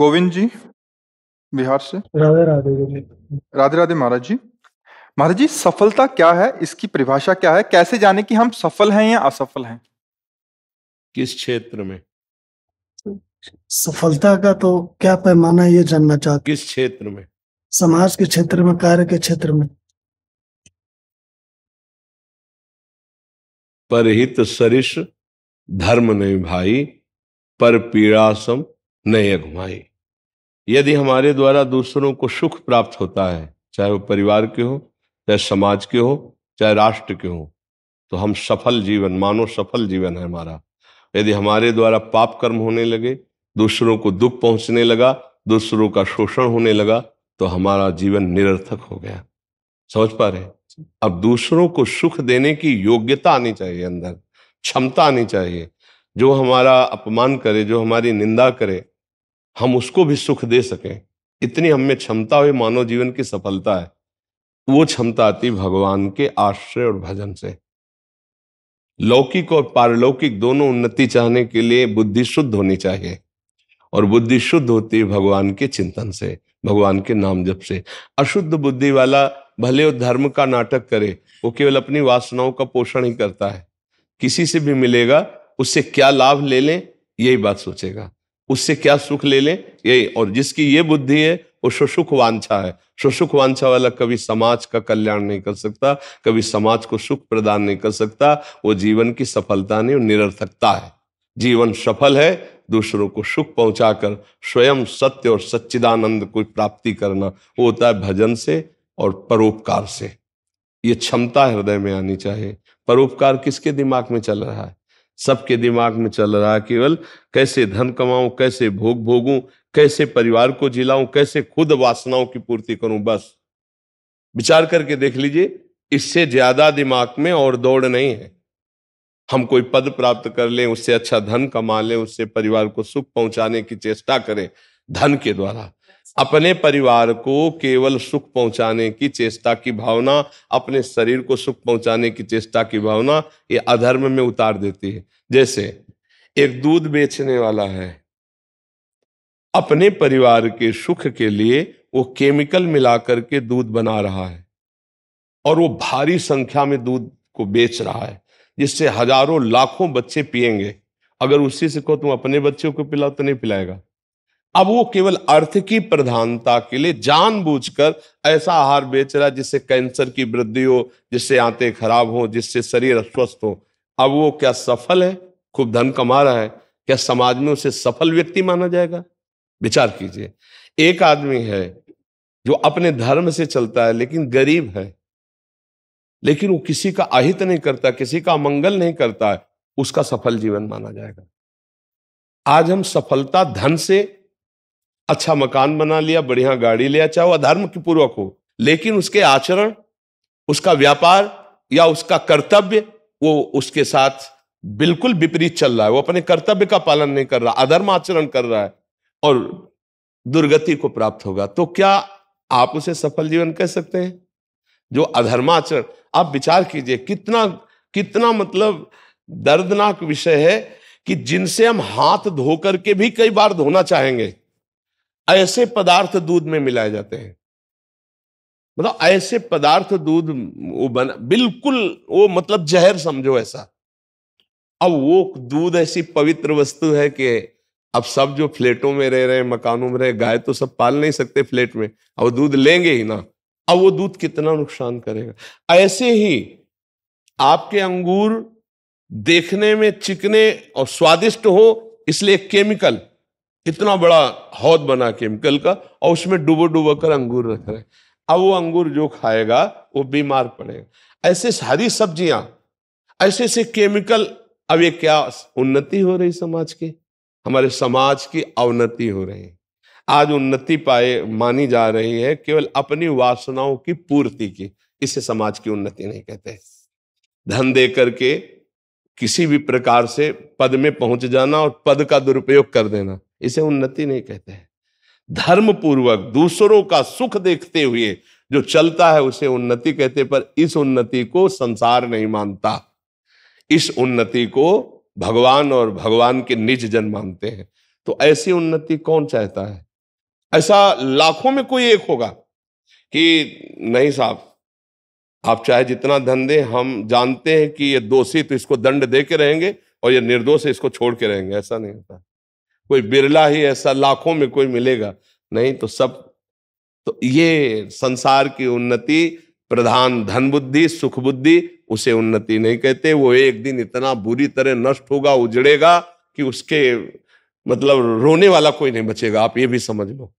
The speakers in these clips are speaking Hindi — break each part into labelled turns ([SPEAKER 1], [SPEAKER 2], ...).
[SPEAKER 1] गोविंद जी बिहार से राधे राधे जी राधे राधे महाराज जी महाराज जी सफलता क्या है इसकी परिभाषा क्या है कैसे जाने कि हम सफल हैं या असफल हैं किस क्षेत्र में
[SPEAKER 2] सफलता का तो क्या पैमाना ये जानना चाहते किस क्षेत्र
[SPEAKER 1] में समाज के क्षेत्र में कार्य के क्षेत्र में
[SPEAKER 2] परहित सरिष धर्म नहीं भाई पर पीड़ासम नहीं अघमाई यदि हमारे द्वारा दूसरों को सुख प्राप्त होता है चाहे वो परिवार के हो चाहे समाज के हो चाहे राष्ट्र के हो तो हम सफल जीवन मानो सफल जीवन है हमारा यदि हमारे द्वारा पाप कर्म होने लगे दूसरों को दुख पहुंचने लगा दूसरों का शोषण होने लगा तो हमारा जीवन निरर्थक हो गया समझ पा रहे अब दूसरों को सुख देने की योग्यता आनी चाहिए अंदर क्षमता आनी चाहिए जो हमारा अपमान करे जो हमारी निंदा करे हम उसको भी सुख दे सकें इतनी हमें क्षमता हुई मानव जीवन की सफलता है वो क्षमता आती भगवान के आश्रय और भजन से लौकिक और पारलौकिक दोनों उन्नति चाहने के लिए बुद्धि शुद्ध होनी चाहिए और बुद्धि शुद्ध होती है भगवान के चिंतन से भगवान के नाम जप से अशुद्ध बुद्धि वाला भले और धर्म का नाटक करे वो केवल अपनी वासनाओं का पोषण ही करता है किसी से भी मिलेगा उससे क्या लाभ ले लें यही बात सोचेगा उससे क्या सुख ले लें यही और जिसकी ये बुद्धि है वो सुसुख वांछा है सुसुख वांछा वाला कभी समाज का कल्याण नहीं कर सकता कभी समाज को सुख प्रदान नहीं कर सकता वो जीवन की सफलता नहीं निरर्थकता है जीवन सफल है दूसरों को सुख पहुंचाकर स्वयं सत्य और सच्चिदानंद को प्राप्ति करना वो होता है भजन से और परोपकार से ये क्षमता हृदय में आनी चाहिए परोपकार किसके दिमाग में चल रहा है सबके दिमाग में चल रहा है केवल कैसे धन कमाऊं कैसे भोग भोगूं कैसे परिवार को जिलाऊं कैसे खुद वासनाओं की पूर्ति करूं बस विचार करके देख लीजिए इससे ज्यादा दिमाग में और दौड़ नहीं है हम कोई पद प्राप्त कर लें उससे अच्छा धन कमा लें उससे परिवार को सुख पहुंचाने की चेष्टा करें धन के द्वारा अपने परिवार को केवल सुख पहुंचाने की चेष्टा की भावना अपने शरीर को सुख पहुंचाने की चेष्टा की भावना ये अधर्म में उतार देती है जैसे एक दूध बेचने वाला है अपने परिवार के सुख के लिए वो केमिकल मिला करके दूध बना रहा है और वो भारी संख्या में दूध को बेच रहा है जिससे हजारों लाखों बच्चे पिएंगे अगर उसी से कहो तुम अपने बच्चों को पिलाओ तो नहीं पिलाएगा अब वो केवल अर्थ की प्रधानता के लिए जानबूझकर ऐसा आहार बेच रहा है जिससे कैंसर की वृद्धि हो जिससे आते खराब हो जिससे शरीर अस्वस्थ हो अब वो क्या सफल है खूब धन कमा रहा है क्या समाज में उसे सफल व्यक्ति माना जाएगा विचार कीजिए एक आदमी है जो अपने धर्म से चलता है लेकिन गरीब है लेकिन वो किसी का अहित नहीं करता किसी का मंगल नहीं करता है उसका सफल जीवन माना जाएगा आज हम सफलता धन से अच्छा मकान बना लिया बढ़िया गाड़ी लिया चाहे वह धर्म की पूर्वक हो लेकिन उसके आचरण उसका व्यापार या उसका कर्तव्य वो उसके साथ बिल्कुल विपरीत चल रहा है वो अपने कर्तव्य का पालन नहीं कर रहा अधर्म आचरण कर रहा है और दुर्गति को प्राप्त होगा तो क्या आप उसे सफल जीवन कह सकते हैं जो अधर्माचरण आप विचार कीजिए कितना कितना मतलब दर्दनाक विषय है कि जिनसे हम हाथ धो करके भी कई बार धोना चाहेंगे ऐसे पदार्थ दूध में मिलाए जाते हैं मतलब ऐसे पदार्थ दूध वो बना बिल्कुल वो मतलब जहर समझो ऐसा अब वो दूध ऐसी पवित्र वस्तु है कि अब सब जो फ्लेटों में रह रहे हैं मकानों में रहे गाय तो सब पाल नहीं सकते फ्लेट में अब दूध लेंगे ही ना अब वो दूध कितना नुकसान करेगा ऐसे ही आपके अंगूर देखने में चिकने और स्वादिष्ट हो इसलिए केमिकल इतना बड़ा हौद बना केमिकल का और उसमें डुबो डुबो कर अंगूर रख रहे अब वो अंगूर जो खाएगा वो बीमार पड़ेगा ऐसे सारी सब्जियां ऐसे ऐसे केमिकल अब ये क्या उन्नति हो रही समाज की हमारे समाज की अवनति हो रही है आज उन्नति पाए मानी जा रही है केवल अपनी वासनाओं की पूर्ति की इसे समाज की उन्नति नहीं कहते धन दे करके किसी भी प्रकार से पद में पहुंच जाना और पद का दुरुपयोग कर देना इसे उन्नति नहीं कहते हैं धर्म पूर्वक दूसरों का सुख देखते हुए जो चलता है उसे उन्नति कहते पर इस उन्नति को संसार नहीं मानता इस उन्नति को भगवान और भगवान के निज जन मानते हैं तो ऐसी उन्नति कौन चाहता है ऐसा लाखों में कोई एक होगा कि नहीं साहब आप चाहे जितना धन दे हम जानते हैं कि ये दोषी तो इसको दंड दे के रहेंगे और ये निर्दोष इसको छोड़ के रहेंगे ऐसा नहीं होता कोई बिरला ही ऐसा लाखों में कोई मिलेगा नहीं तो सब तो ये संसार की उन्नति प्रधान धन बुद्धि सुख बुद्धि उसे उन्नति नहीं कहते वो एक दिन इतना बुरी तरह नष्ट होगा उजड़ेगा कि उसके मतलब रोने वाला कोई नहीं बचेगा आप ये भी समझ लो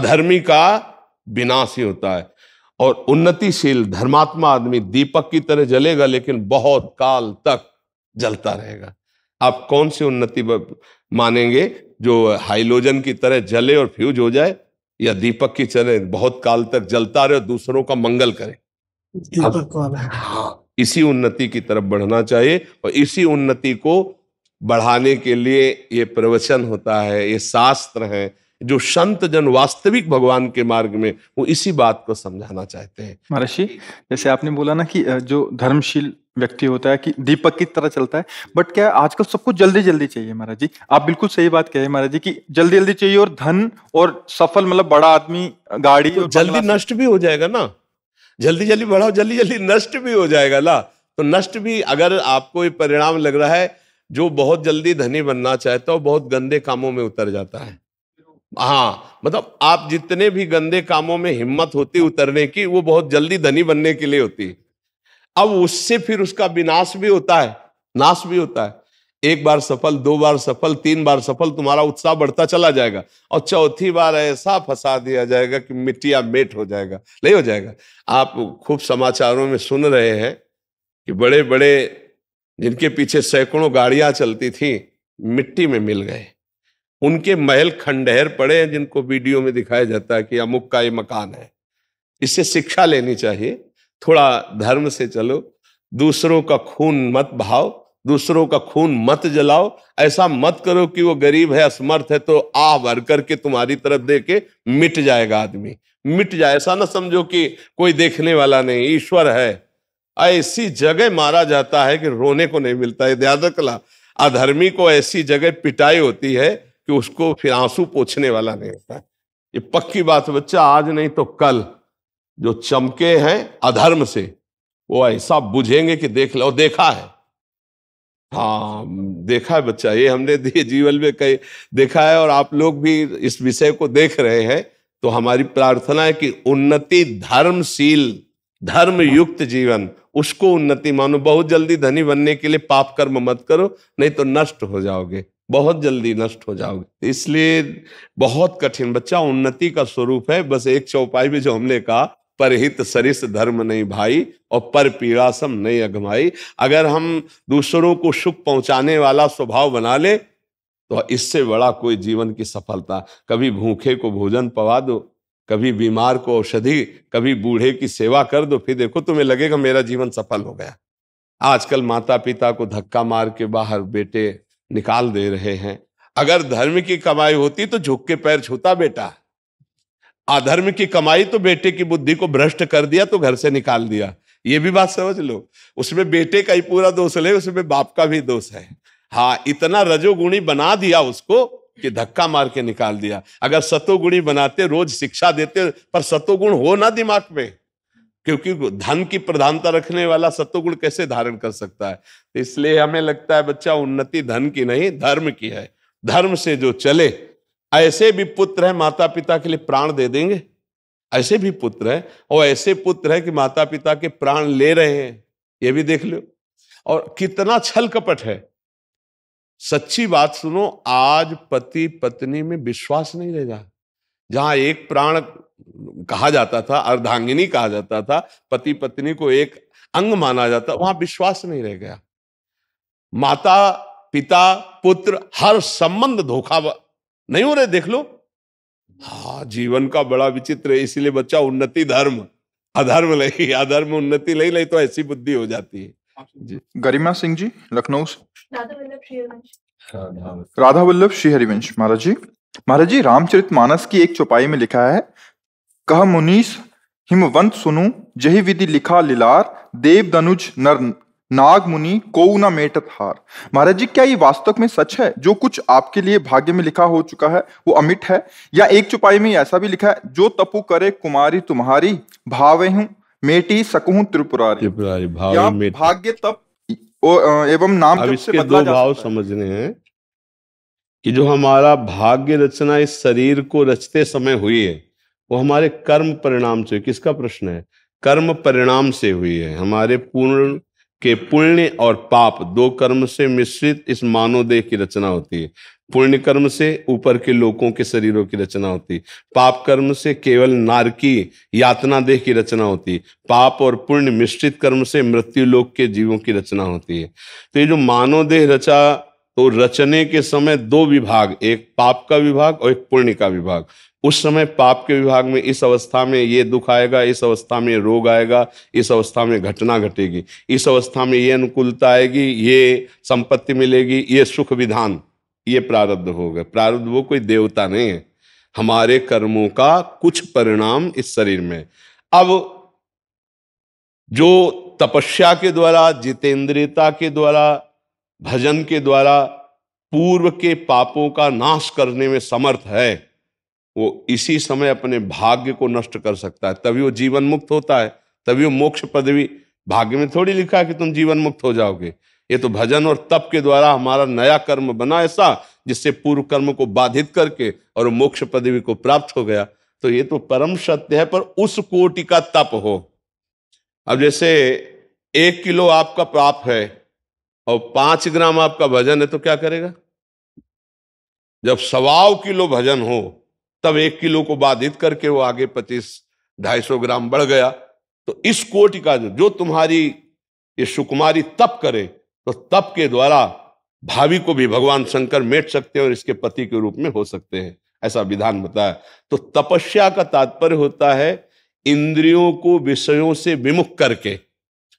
[SPEAKER 2] अधर्मी का विनाश ही होता है और उन्नतिशील धर्मात्मा आदमी दीपक की तरह जलेगा लेकिन बहुत काल तक जलता रहेगा आप कौन सी उन्नति मानेंगे जो हाइलोजन की तरह जले और फ्यूज हो जाए या दीपक की चले बहुत काल तक जलता रहे और दूसरों का मंगल करे दीपक हाँ, इसी उन्नति की तरफ बढ़ना चाहिए और इसी उन्नति को बढ़ाने के लिए ये प्रवचन होता है ये शास्त्र है जो संत जन वास्तविक भगवान के मार्ग में
[SPEAKER 1] वो इसी बात को समझाना चाहते हैं महर्षि जैसे आपने बोला ना कि जो धर्मशील व्यक्ति होता है कि दीपक की तरह चलता है बट क्या आजकल सब कुछ जल्दी जल्दी चाहिए महाराज जी आप बिल्कुल सही बात कहे महाराज जी कि जल्दी जल्दी चाहिए और धन और सफल मतलब बड़ा आदमी गाड़ी तो जल्दी नष्ट भी हो जाएगा ना जल्दी जल्दी बढ़ाओ जल्दी जल्दी नष्ट भी हो जाएगा ना तो
[SPEAKER 2] नष्ट भी अगर आपको ये परिणाम लग रहा है जो बहुत जल्दी धनी बनना चाहता हो बहुत गंदे कामों में उतर जाता है हाँ मतलब आप जितने भी गंदे कामों में हिम्मत होती उतरने की वो बहुत जल्दी धनी बनने के लिए होती है अब उससे फिर उसका विनाश भी होता है नाश भी होता है एक बार सफल दो बार सफल तीन बार सफल तुम्हारा उत्साह बढ़ता चला जाएगा और चौथी बार ऐसा फंसा दिया जाएगा कि मिट्टिया मेट हो जाएगा नहीं हो जाएगा आप खूब समाचारों में सुन रहे हैं कि बड़े बड़े जिनके पीछे सैकड़ों गाड़ियां चलती थी मिट्टी में मिल गए उनके महल खंडहर पड़े हैं जिनको वीडियो में दिखाया जाता है कि अमुक का ये मकान है इससे शिक्षा लेनी चाहिए थोड़ा धर्म से चलो दूसरों का खून मत बहाओ दूसरों का खून मत जलाओ ऐसा मत करो कि वो गरीब है असमर्थ है तो आ भर करके तुम्हारी तरफ दे के मिट जाएगा आदमी मिट जाए ऐसा ना समझो कि कोई देखने वाला नहीं ईश्वर है ऐसी जगह मारा जाता है कि रोने को नहीं मिलता है रखला अधर्मी को ऐसी जगह पिटाई होती है कि उसको फिर आंसू पोछने वाला नहीं होता है ये पक्की बात है बच्चा आज नहीं तो कल जो चमके हैं अधर्म से वो ऐसा बुझेंगे कि देख लो देखा है हाँ देखा है बच्चा ये हमने जीवन में कई देखा है और आप लोग भी इस विषय को देख रहे हैं तो हमारी प्रार्थना है कि उन्नति धर्मशील धर्म युक्त जीवन उसको उन्नति मानो बहुत जल्दी धनी बनने के लिए पाप कर्म मत करो नहीं तो नष्ट हो जाओगे बहुत जल्दी नष्ट हो जाओगे इसलिए बहुत कठिन बच्चा उन्नति का स्वरूप है बस एक चौपाई में जो हमने कहा परहित सरिस धर्म नहीं भाई और पर पीड़ासम नहीं अगमाई अगर हम दूसरों को सुख पहुंचाने वाला स्वभाव बना ले तो इससे बड़ा कोई जीवन की सफलता कभी भूखे को भोजन पवा दो कभी बीमार को औषधि कभी बूढ़े की सेवा कर दो फिर देखो तुम्हें लगेगा मेरा जीवन सफल हो गया आजकल माता पिता को धक्का मार के बाहर बेटे निकाल दे रहे हैं अगर धर्म की कमाई होती तो झुक के पैर छूता बेटा अधर्म की कमाई तो बेटे की बुद्धि को भ्रष्ट कर दिया तो घर से निकाल दिया ये भी बात समझ लो उसमें बेटे का ही पूरा दोष ले उसमें बाप का भी दोष है हाँ इतना रजोगुणी बना दिया उसको कि धक्का मार के निकाल दिया अगर सतोगुणी बनाते रोज शिक्षा देते पर सतोगुण हो ना दिमाग में क्योंकि धन की प्रधानता रखने वाला सत्वगुण कैसे धारण कर सकता है तो इसलिए हमें लगता है बच्चा उन्नति धन की नहीं धर्म की है धर्म से जो चले ऐसे भी पुत्र है माता पिता के लिए प्राण दे देंगे ऐसे भी पुत्र है और ऐसे पुत्र है कि माता पिता के प्राण ले रहे हैं ये भी देख लो और कितना छल कपट है सच्ची बात सुनो आज पति पत्नी में विश्वास नहीं रहेगा जहां एक प्राण कहा जाता था अर्धांगिनी कहा जाता था पति पत्नी को एक अंग माना जाता वहां विश्वास नहीं रह गया माता पिता पुत्र हर संबंध धोखा नहीं हो रहे देख लो हा जीवन का बड़ा विचित्र है इसीलिए बच्चा
[SPEAKER 1] उन्नति धर्म अधर्म नहीं अधर्म उन्नति ले नहीं तो ऐसी बुद्धि हो जाती है जी गरिमा सिंह जी लखनऊ से राधा वल्लभ श्री हरिवंश महाराज जी महाराज जी रामचरित मानस की एक चौपाई में लिखा है कह मुनीस हिमवंत सुनु जही विधि लिखा लिलार देव दनुज नर नाग मुनि को न मेटत हार महाराज जी क्या ये वास्तव में सच है जो कुछ आपके लिए भाग्य में लिखा हो चुका है वो अमिट है या एक चुपाई में ऐसा भी लिखा है जो तपु करे कुमारी तुम्हारी भावे हूं मेटी सकूं त्रिपुरारी त्रिपुरारी भाग्य तप एवं नाम अब इसके से दो भाव समझने हैं कि जो
[SPEAKER 2] हमारा भाग्य रचना इस शरीर को रचते समय हुई है वो हमारे कर्म परिणाम से किसका प्रश्न है कर्म परिणाम से हुई है हमारे पूर्ण के पुण्य और पाप दो कर्म से मिश्रित इस मानव देह की रचना होती है पुण्य कर्म से ऊपर के लोगों के शरीरों की रचना होती पाप कर्म से केवल नारकी यातना देह की रचना होती पाप और पुण्य मिश्रित कर्म से मृत्यु लोक के जीवों की रचना होती है तो ये जो मानव देह रचा तो रचने के समय दो विभाग एक पाप का विभाग और एक पुण्य का विभाग उस समय पाप के विभाग में इस अवस्था में ये दुख आएगा इस अवस्था में रोग आएगा इस अवस्था में घटना घटेगी इस अवस्था में ये अनुकूलता आएगी ये संपत्ति मिलेगी ये सुख विधान ये प्रारब्ध होगा प्रारब्ध वो कोई देवता नहीं है हमारे कर्मों का कुछ परिणाम इस शरीर में अब जो तपस्या के द्वारा जितेंद्रियता के द्वारा भजन के द्वारा पूर्व के पापों का नाश करने में समर्थ है वो इसी समय अपने भाग्य को नष्ट कर सकता है तभी वो जीवन मुक्त होता है तभी वो मोक्ष पदवी भाग्य में थोड़ी लिखा है कि तुम जीवन मुक्त हो जाओगे ये तो भजन और तप के द्वारा हमारा नया कर्म बना ऐसा जिससे पूर्व कर्म को बाधित करके और मोक्ष पदवी को प्राप्त हो गया तो ये तो परम सत्य है पर उस कोटि का तप हो अब जैसे एक किलो आपका पाप है और पांच ग्राम आपका वजन है तो क्या करेगा जब सवाओ किलो भजन हो तब एक किलो को बाधित करके वो आगे पच्चीस ढाई सौ ग्राम बढ़ गया तो इस कोटि का जो तुम्हारी ये सुकुमारी तप करे तो तप के द्वारा भावी को भी भगवान शंकर मेट सकते हैं और इसके पति के रूप में हो सकते हैं ऐसा विधान बताया तो तपस्या का तात्पर्य होता है इंद्रियों को विषयों से विमुख करके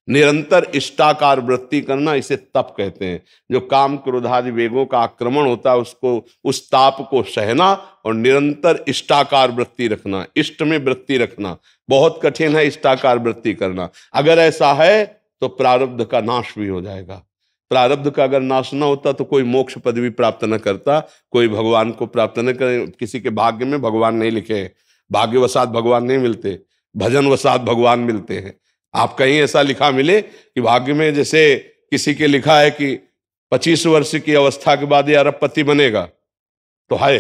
[SPEAKER 2] निरंतर इष्टाकार वृत्ति करना इसे तप कहते हैं जो काम क्रोधादि वेगों का आक्रमण होता है उसको उस ताप को सहना और निरंतर इष्टाकार वृत्ति रखना इष्ट में वृत्ति रखना बहुत कठिन है इष्टाकार वृत्ति करना अगर ऐसा है तो प्रारब्ध का नाश भी हो जाएगा प्रारब्ध का अगर नाश ना होता तो कोई मोक्ष पद भी प्राप्त न करता कोई भगवान को प्राप्त न करे किसी के भाग्य में भगवान नहीं लिखे भाग्यवसात भगवान नहीं मिलते भजन वसात भगवान मिलते हैं आप कहीं ऐसा लिखा मिले कि भाग्य में जैसे किसी के लिखा है कि पच्चीस वर्ष की अवस्था के बाद ये अरबपति बनेगा तो हाय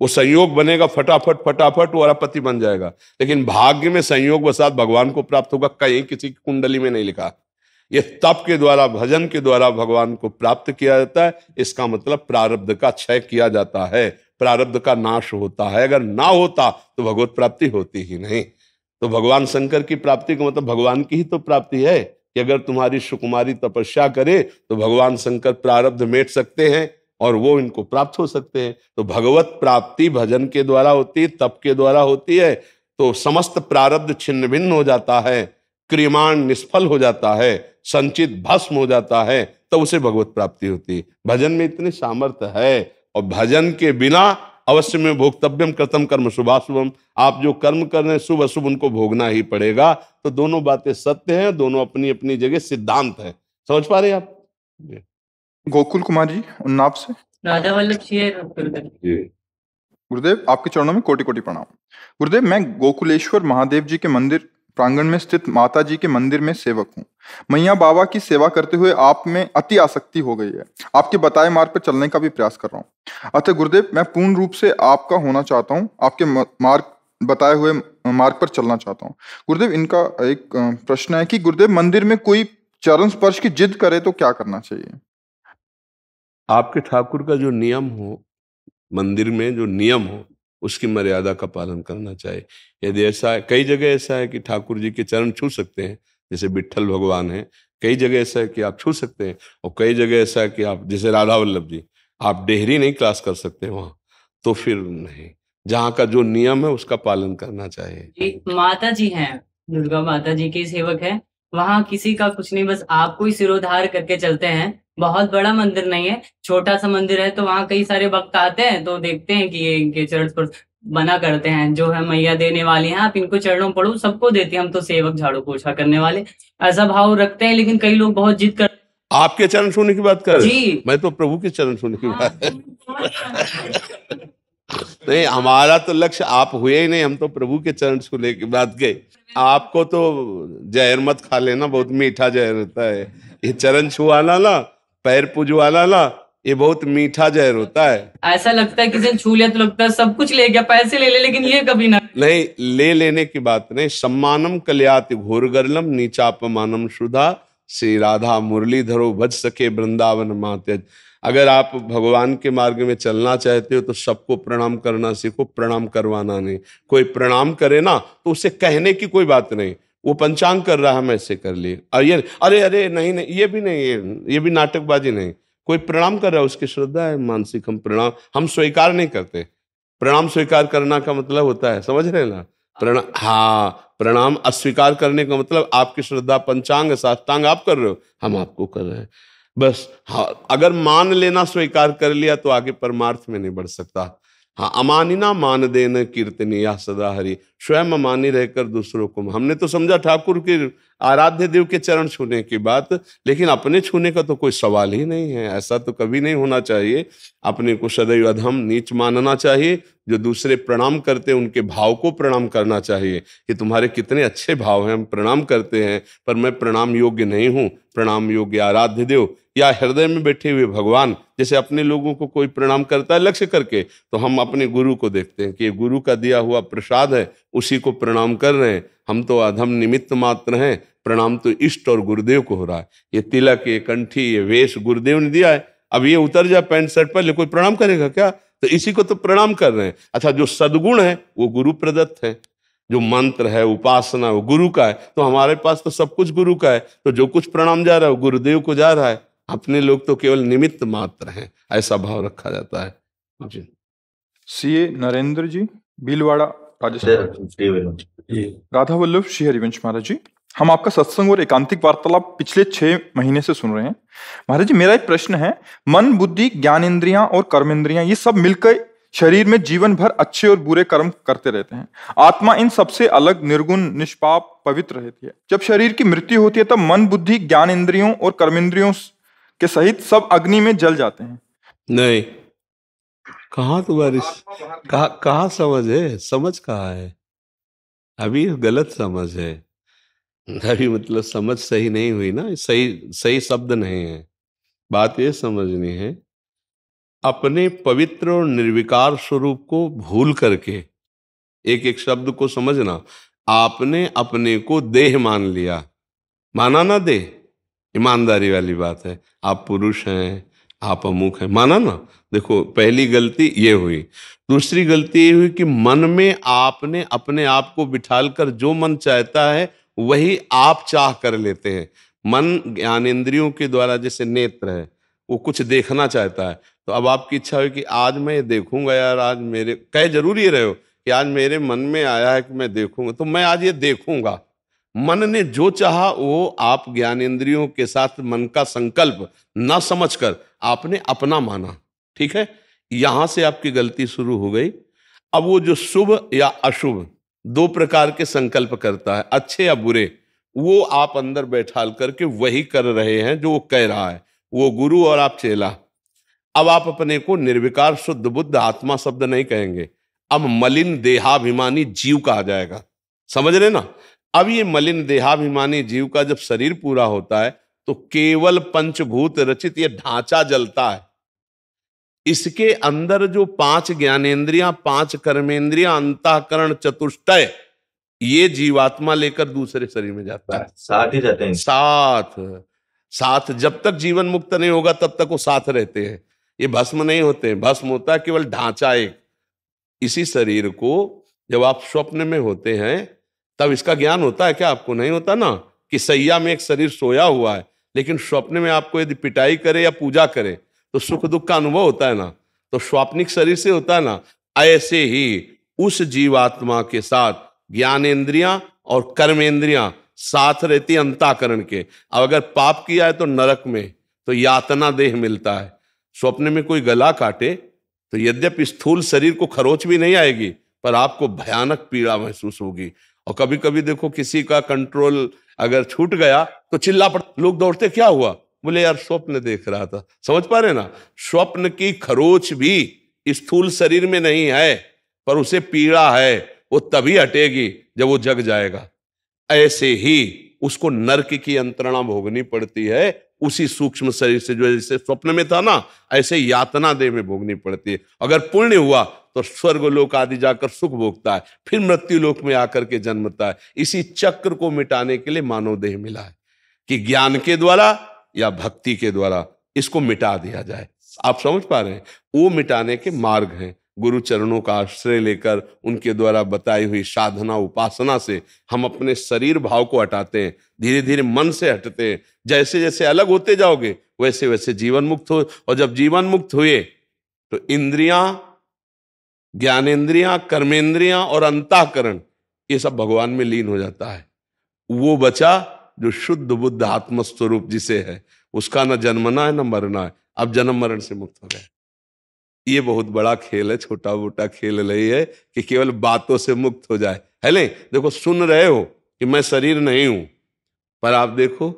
[SPEAKER 2] वो संयोग बनेगा फटाफट फटाफट वो अरबपति बन जाएगा लेकिन भाग्य में संयोग वसात भगवान को प्राप्त होगा कहीं किसी की कुंडली में नहीं लिखा ये तप के द्वारा भजन के द्वारा भगवान को प्राप्त किया जाता है इसका मतलब प्रारब्ध का क्षय किया जाता है प्रारब्ध का नाश होता है अगर ना होता तो भगवत प्राप्ति होती ही नहीं तो भगवान शंकर की प्राप्ति का मतलब भगवान की ही तो प्राप्ति है कि अगर तुम्हारी सुकुमारी तपस्या करे तो भगवान शंकर प्रारब्ध मेट सकते हैं और वो इनको प्राप्त हो सकते हैं तो भगवत प्राप्ति भजन के द्वारा होती है तप के द्वारा होती है तो समस्त प्रारब्ध छिन्न भिन्न हो जाता है क्रियमाण निष्फल हो जाता है संचित भस्म हो जाता है तब तो उसे भगवत प्राप्ति होती है भजन में इतनी सामर्थ्य है और भजन के बिना अवश्य में भोक्तव्यम कृतम कर्म शुभाशुभम आप जो कर्म कर रहे हैं शुभ अशुभ उनको भोगना ही पड़ेगा तो दोनों बातें सत्य हैं दोनों अपनी अपनी जगह सिद्धांत है
[SPEAKER 1] समझ पा रहे आप गोकुल कुमार जी उन्नाव से राजा वल्लभ गुरुदेव आपके चरणों में कोटि कोटि प्रणाम गुरुदेव मैं गोकुलेश्वर महादेव जी के मंदिर प्रांगण में स्थित माता जी के मंदिर में सेवक हूँ मैया बाबा की सेवा करते हुए आप में अति आसक्ति हो गई है आपके बताए मार्ग पर चलने का भी प्रयास कर रहा हूँ अतः गुरुदेव मैं पूर्ण रूप से आपका होना चाहता हूँ आपके मार्ग बताए हुए मार्ग पर चलना चाहता हूँ गुरुदेव इनका एक प्रश्न है कि गुरुदेव मंदिर में कोई चरण स्पर्श की जिद करे तो क्या करना चाहिए
[SPEAKER 2] आपके ठाकुर का जो नियम हो मंदिर में जो नियम हो उसकी मर्यादा का पालन करना चाहिए यदि ऐसा है कई जगह ऐसा है कि ठाकुर जी के चरण छू सकते हैं जैसे बिट्ठल भगवान है कई जगह ऐसा है कि आप छू सकते हैं और कई जगह ऐसा है कि आप जैसे राधा वल्लभ जी आप डेहरी नहीं क्लास कर सकते वहाँ तो फिर नहीं जहाँ का जो नियम है उसका पालन करना चाहिए
[SPEAKER 1] माता जी हैं दुर्गा माता जी के सेवक हैं वहाँ किसी का कुछ नहीं बस आपको ही सिरोधार करके चलते हैं बहुत बड़ा मंदिर नहीं है छोटा सा मंदिर है तो वहाँ कई सारे वक्त आते हैं तो देखते हैं कि ये इनके चरण पर बना करते हैं जो है मैया देने वाली हैं आप इनको चरणों पड़ो सबको देते हैं हम तो सेवक झाड़ू पोछा करने वाले ऐसा भाव रखते हैं लेकिन कई लोग बहुत जिद कर
[SPEAKER 2] आपके चरण सुनने की बात कर जी मैं तो प्रभु के चरण सुनने की हाँ, बात नहीं हमारा तो लक्ष्य आप हुए ही नहीं हम तो प्रभु के चरण को लेके बात गए आपको तो जहर मत खा लेना बहुत मीठा जहर होता है ये चरण छुआला ना पैर पुजवाला ना ये बहुत मीठा जहर होता है
[SPEAKER 1] ऐसा लगता है किसी ने छू लिया तो लगता है सब कुछ ले गया पैसे ले ले लेकिन ये कभी ना
[SPEAKER 2] नहीं ले लेने की बात नहीं सम्मानम कल्याति नीचा नीचापमानम सुधा श्री राधा मुरली धरो भज सके वृंदावन मातज अगर आप भगवान के मार्ग में चलना चाहते हो तो सबको प्रणाम करना सीखो प्रणाम करवाना नहीं कोई प्रणाम करे ना तो उसे कहने की कोई बात नहीं वो पंचांग कर रहा है हम ऐसे कर लिए और ये अरे अरे नहीं नहीं ये भी नहीं ये ये भी नाटकबाजी नहीं कोई प्रणाम कर रहा है उसकी श्रद्धा है मानसिक हम प्रणाम हम स्वीकार नहीं करते प्रणाम स्वीकार करना का मतलब होता है समझ रहे ना प्रणाम हाँ प्रणाम अस्वीकार करने का मतलब आपकी श्रद्धा पंचांग साष्टांग आप कर रहे हो हम आपको कर रहे हैं बस हाँ अगर मान लेना स्वीकार कर लिया तो आगे परमार्थ में नहीं बढ़ सकता हाँ अमानिना मान देना कीर्तन या सदा हरी स्वयं अमानी रहकर दूसरों को हमने तो समझा ठाकुर के आराध्य देव के चरण छूने की बात लेकिन अपने छूने का तो कोई सवाल ही नहीं है ऐसा तो कभी नहीं होना चाहिए अपने को सदैव अधम नीच मानना चाहिए जो दूसरे प्रणाम करते हैं उनके भाव को प्रणाम करना चाहिए कि तुम्हारे कितने अच्छे भाव हैं हम प्रणाम करते हैं पर मैं प्रणाम योग्य नहीं हूँ प्रणाम योग्य आराध्य देव या हृदय में बैठे हुए भगवान जैसे अपने लोगों को कोई प्रणाम करता है लक्ष्य करके तो हम अपने गुरु को देखते हैं कि गुरु का दिया हुआ प्रसाद है उसी को प्रणाम कर रहे हैं हम तो अधम निमित्त मात्र हैं प्रणाम तो इष्ट और गुरुदेव को हो रहा है ये तिलक ये कंठी ये वेश गुरुदेव ने दिया है अब ये उतर जाए पैंट शर्ट पर ले कोई प्रणाम करेगा क्या तो इसी को तो प्रणाम कर रहे हैं अच्छा जो सदगुण है वो गुरु प्रदत्त है जो मंत्र है उपासना वो गुरु का है तो हमारे पास तो सब कुछ गुरु का है तो जो कुछ प्रणाम जा रहा है वो गुरुदेव को जा रहा है अपने लोग तो केवल निमित्त मात्र हैं ऐसा भाव रखा जाता है
[SPEAKER 1] जी सीए नरेंद्र जी भीलवाड़ा राजस्थान राधा वल्लभ श्री हरिवंश महाराज जी हम आपका सत्संग और एकांतिक वार्तालाप पिछले छह महीने से सुन रहे हैं महाराज जी मेरा एक प्रश्न है मन बुद्धि ज्ञान इंद्रिया और कर्म इंद्रिया ये सब मिलकर शरीर में जीवन भर अच्छे और बुरे कर्म करते रहते हैं आत्मा इन सबसे अलग निर्गुण निष्पाप पवित्र रहती है जब शरीर की मृत्यु होती है तब मन बुद्धि ज्ञान इंद्रियों और कर्म इंद्रियों के सहित सब अग्नि में जल जाते हैं नहीं कहा तुम्हारी कहा समझ है समझ कहा है अभी
[SPEAKER 2] गलत समझ है अभी मतलब समझ सही नहीं हुई ना सही सही शब्द नहीं है बात ये समझनी है अपने पवित्र और निर्विकार स्वरूप को भूल करके एक एक शब्द को समझना आपने अपने को देह मान लिया माना ना देह ईमानदारी वाली बात है आप पुरुष हैं आप अमुक हैं माना ना देखो पहली गलती ये हुई दूसरी गलती ये हुई कि मन में आपने अपने आप को कर जो मन चाहता है वही आप चाह कर लेते हैं मन ज्ञानेन्द्रियों के द्वारा जैसे नेत्र है वो कुछ देखना चाहता है तो अब आपकी इच्छा हुई कि आज मैं ये देखूंगा यार आज मेरे कह जरूर ये रहे हो कि आज मेरे मन में आया है कि मैं देखूंगा तो मैं आज ये देखूंगा मन ने जो चाहा वो आप ज्ञानेन्द्रियों के साथ मन का संकल्प ना समझकर आपने अपना माना ठीक है यहां से आपकी गलती शुरू हो गई अब वो जो शुभ या अशुभ दो प्रकार के संकल्प करता है अच्छे या बुरे वो आप अंदर बैठा करके वही कर रहे हैं जो वो कह रहा है वो गुरु और आप चेला अब आप अपने को निर्विकार शुद्ध बुद्ध आत्मा शब्द नहीं कहेंगे अब मलिन देहाभिमानी जीव कहा जाएगा समझ रहे ना अब ये मलिन देहाभिमानी जीव का जब शरीर पूरा होता है तो केवल पंचभूत रचित यह ढांचा जलता है इसके अंदर जो पांच ज्ञानेन्द्रिया पांच कर्मेंद्रियां अंतकरण चतुष्टय ये जीवात्मा लेकर दूसरे शरीर में जाता है साथ ही जाते हैं साथ साथ जब तक जीवन मुक्त नहीं होगा तब तक वो साथ रहते हैं ये भस्म नहीं होते हैं भस्म होता है केवल ढांचा एक इसी शरीर को जब आप स्वप्न में होते हैं तब इसका ज्ञान होता है क्या आपको नहीं होता ना कि सैया में एक शरीर सोया हुआ है लेकिन स्वप्न में आपको यदि पिटाई करे या पूजा करे तो सुख दुख का अनुभव होता है ना तो स्वाप्निक शरीर से होता है ना ऐसे ही उस जीवात्मा के साथ इंद्रिया और इंद्रिया साथ रहती अंताकरण के अब अगर पाप किया है तो नरक में तो यातना देह मिलता है स्वप्न में कोई गला काटे तो यद्यपि स्थूल शरीर को खरोच भी नहीं आएगी पर आपको भयानक पीड़ा महसूस होगी और कभी कभी देखो किसी का कंट्रोल अगर छूट गया तो चिल्ला पड़ लोग दौड़ते क्या हुआ बोले यार स्वप्न देख रहा था समझ पा रहे ना स्वप्न की खरोच भी स्थूल शरीर में नहीं है पर उसे पीड़ा है वो तभी हटेगी जब वो जग जाएगा ऐसे ही उसको नर्क की यंत्रणा भोगनी पड़ती है उसी सूक्ष्म शरीर से जो जैसे स्वप्न में था ना ऐसे यातना देह में भोगनी पड़ती है अगर पुण्य हुआ तो स्वर्ग लोक आदि जाकर सुख भोगता है फिर मृत्यु लोक में आकर के जन्मता है इसी चक्र को मिटाने के लिए मानव देह मिला है कि ज्ञान के द्वारा या भक्ति के द्वारा इसको मिटा दिया जाए आप समझ पा रहे हैं वो मिटाने के मार्ग हैं गुरु चरणों का आश्रय लेकर उनके द्वारा बताई हुई साधना उपासना से हम अपने शरीर भाव को हटाते हैं धीरे धीरे मन से हटते हैं जैसे जैसे अलग होते जाओगे वैसे वैसे जीवन मुक्त हो और जब जीवन मुक्त हुए तो इंद्रियां ज्ञानेन्द्रियां कर्मेंद्रियां और अंताकरण ये सब भगवान में लीन हो जाता है वो बचा जो शुद्ध बुद्ध आत्मस्वरूप जिसे है उसका ना जन्मना है ना मरना है अब जन्म मरण से मुक्त हो गए ये बहुत बड़ा खेल है छोटा मोटा खेल नहीं है कि केवल बातों से मुक्त हो जाए है नहीं देखो सुन रहे हो कि मैं शरीर नहीं हूं पर आप देखो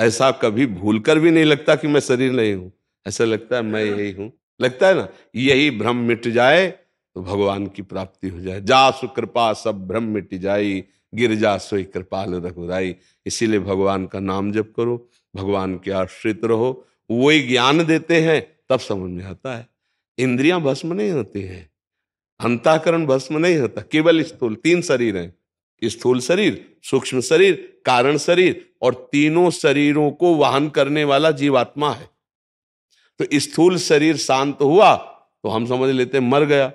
[SPEAKER 2] ऐसा कभी भूल कर भी नहीं लगता कि मैं शरीर नहीं हूं ऐसा लगता है मैं यही हूं लगता है ना यही भ्रम मिट जाए तो भगवान की प्राप्ति हो जाए जा कृपा सब भ्रम मिट जाई गिर जा सोई कृपाल रघुराई इसीलिए भगवान का नाम जप करो भगवान के आश्रित रहो वो ही ज्ञान देते हैं तब समझ में आता है इंद्रियां भस्म नहीं होती हैं अंताकरण भस्म नहीं होता केवल स्थूल तीन शरीर हैं स्थूल शरीर सूक्ष्म शरीर कारण शरीर और तीनों शरीरों को वाहन करने वाला जीवात्मा है तो स्थूल शरीर शांत हुआ तो हम समझ लेते मर गया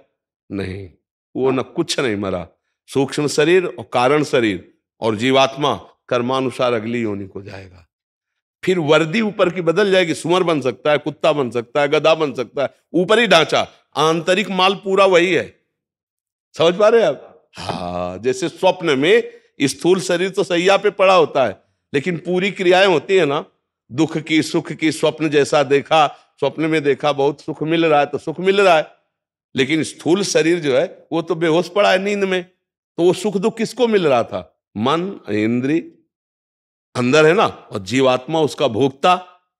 [SPEAKER 2] नहीं वो हाँ। न कुछ नहीं मरा सूक्ष्म शरीर और कारण शरीर और जीवात्मा कर्मानुसार अगली योनि को जाएगा फिर वर्दी ऊपर की बदल जाएगी सुमर बन सकता है कुत्ता बन सकता है गधा बन सकता है ऊपर ही ढांचा आंतरिक माल पूरा वही है समझ पा रहे आप हाँ जैसे स्वप्न में स्थूल शरीर तो सैया पे पड़ा होता है लेकिन पूरी क्रियाएं होती है ना दुख की सुख की स्वप्न जैसा देखा स्वप्न में देखा बहुत सुख मिल रहा है तो सुख मिल रहा है लेकिन स्थूल शरीर जो है वो तो बेहोश पड़ा है नींद में तो वो सुख दुख किसको मिल रहा था मन इंद्री अंदर है ना और जीवात्मा उसका भोगता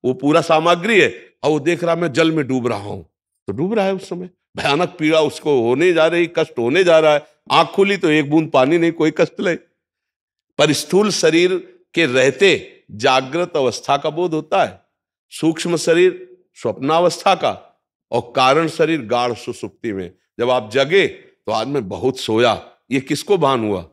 [SPEAKER 2] वो पूरा सामग्री है और वो देख रहा मैं जल में डूब रहा हूं तो डूब रहा है उस समय भयानक पीड़ा उसको होने जा रही कष्ट होने जा रहा है आंख खुली तो एक बूंद पानी नहीं कोई कष्ट ले पर स्थूल शरीर के रहते जागृत अवस्था का बोध होता है सूक्ष्म शरीर स्वप्नावस्था का और कारण शरीर गाढ़ सुसुप्ति में जब आप जगे तो आज में बहुत सोया ये किसको भान हुआ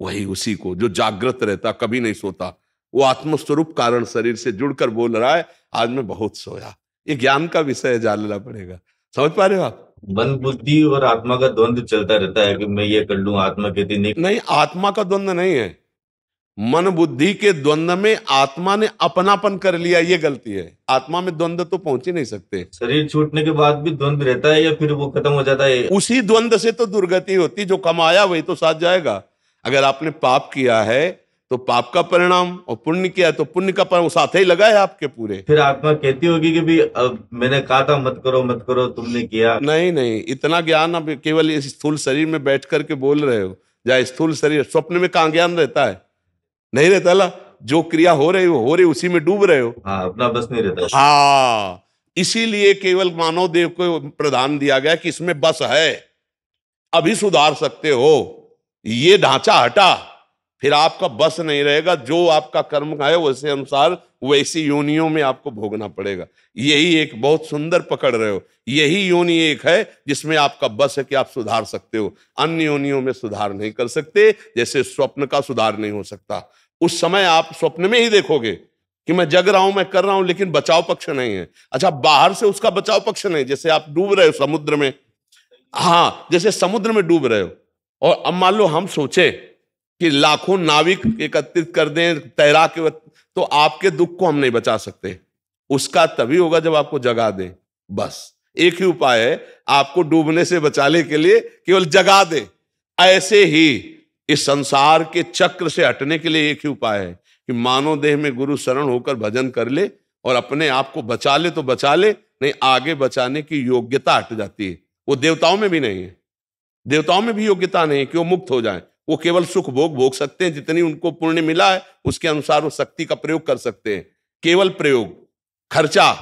[SPEAKER 2] वही उसी को जो जागृत रहता कभी नहीं सोता वो आत्मस्वरूप कारण शरीर से जुड़कर बोल रहा है आज मैं बहुत सोया ये ज्ञान का विषय जानना पड़ेगा समझ पा रहे हो आप मन बुद्धि और आत्मा का द्वंद्व चलता रहता है कि मैं ये कर लू आत्मा कहती नहीं नहीं आत्मा का द्वंद्व नहीं है मन बुद्धि के द्वंद में आत्मा ने अपनापन कर लिया ये गलती है आत्मा में द्वंद्व तो पहुंच ही नहीं सकते
[SPEAKER 1] शरीर छूटने के बाद भी द्वंद रहता है या फिर
[SPEAKER 2] वो खत्म हो जाता है उसी द्वंद्व से तो दुर्गति होती जो कमाया वही तो साथ जाएगा अगर आपने पाप किया है तो पाप का परिणाम और पुण्य किया तो पुण्य का परिणाम साथ ही लगा है आपके पूरे
[SPEAKER 1] फिर आत्मा कहती होगी कि भी अब मैंने कहा था मत करो मत करो तुमने किया नहीं
[SPEAKER 2] नहीं इतना ज्ञान अब केवल इस स्थूल शरीर में बैठ करके बोल रहे हो या स्थूल शरीर स्वप्न में कहा ज्ञान रहता है नहीं रहता ला जो क्रिया हो रही हो हो रही उसी में डूब रहे हो हाँ, अपना बस नहीं रहता हाँ इसीलिए केवल मानव देव को प्रदान दिया गया कि इसमें बस है अभी सुधार सकते हो ये ढांचा हटा फिर आपका बस नहीं रहेगा जो आपका कर्म का है वैसे अनुसार वैसी योनियों में आपको भोगना पड़ेगा यही एक बहुत सुंदर पकड़ रहे हो यही योनि एक है जिसमें आपका बस है कि आप सुधार सकते हो अन्य योनियों में सुधार नहीं कर सकते जैसे स्वप्न का सुधार नहीं हो सकता उस समय आप स्वप्न में ही देखोगे कि मैं जग रहा हूं मैं कर रहा हूं लेकिन बचाव पक्ष नहीं है अच्छा बाहर से उसका बचाव पक्ष नहीं जैसे आप डूब रहे हो समुद्र में हाँ जैसे समुद्र में डूब रहे हो और अब मान लो हम सोचे कि लाखों नाविक एकत्रित कर दें तैरा के तो आपके दुख को हम नहीं बचा सकते उसका तभी होगा जब आपको जगा दें बस एक ही उपाय है आपको डूबने से बचाने के लिए केवल जगा दे ऐसे ही इस संसार के चक्र से हटने के लिए एक ही उपाय है कि मानव देह में गुरु शरण होकर भजन कर ले और अपने आप को बचा ले तो बचा ले नहीं आगे बचाने की योग्यता हट जाती है वो देवताओं में भी नहीं है देवताओं में भी योग्यता नहीं है कि वो मुक्त हो जाए वो केवल सुख भोग भोग सकते हैं जितनी उनको पुण्य मिला है उसके अनुसार वो शक्ति का प्रयोग कर सकते हैं केवल प्रयोग खर्चा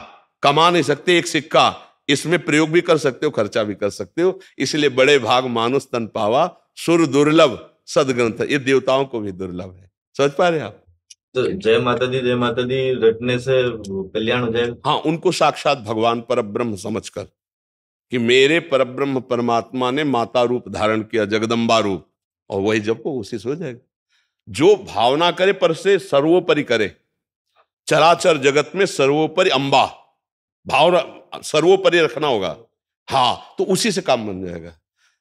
[SPEAKER 2] कमा नहीं सकते एक सिक्का इसमें प्रयोग भी कर सकते हो खर्चा भी कर सकते हो इसलिए बड़े भाग मानुस तन पावा सुर दुर्लभ सदग्रंथ ये देवताओं को भी दुर्लभ है समझ पा रहे हैं आप
[SPEAKER 1] तो जय माता दी जय माता दी रटने से
[SPEAKER 2] कल्याण हो जाएगा हाँ उनको साक्षात भगवान पर ब्रह्म समझ कर कि मेरे पर ब्रह्म परमात्मा ने माता रूप धारण किया जगदम्बा रूप और वही जब को उसी से हो जाएगा जो भावना करे पर से सर्वोपरि करे चराचर जगत में सर्वोपरि अंबा भाव सर्वोपरि रखना होगा हाँ तो उसी से काम बन जाएगा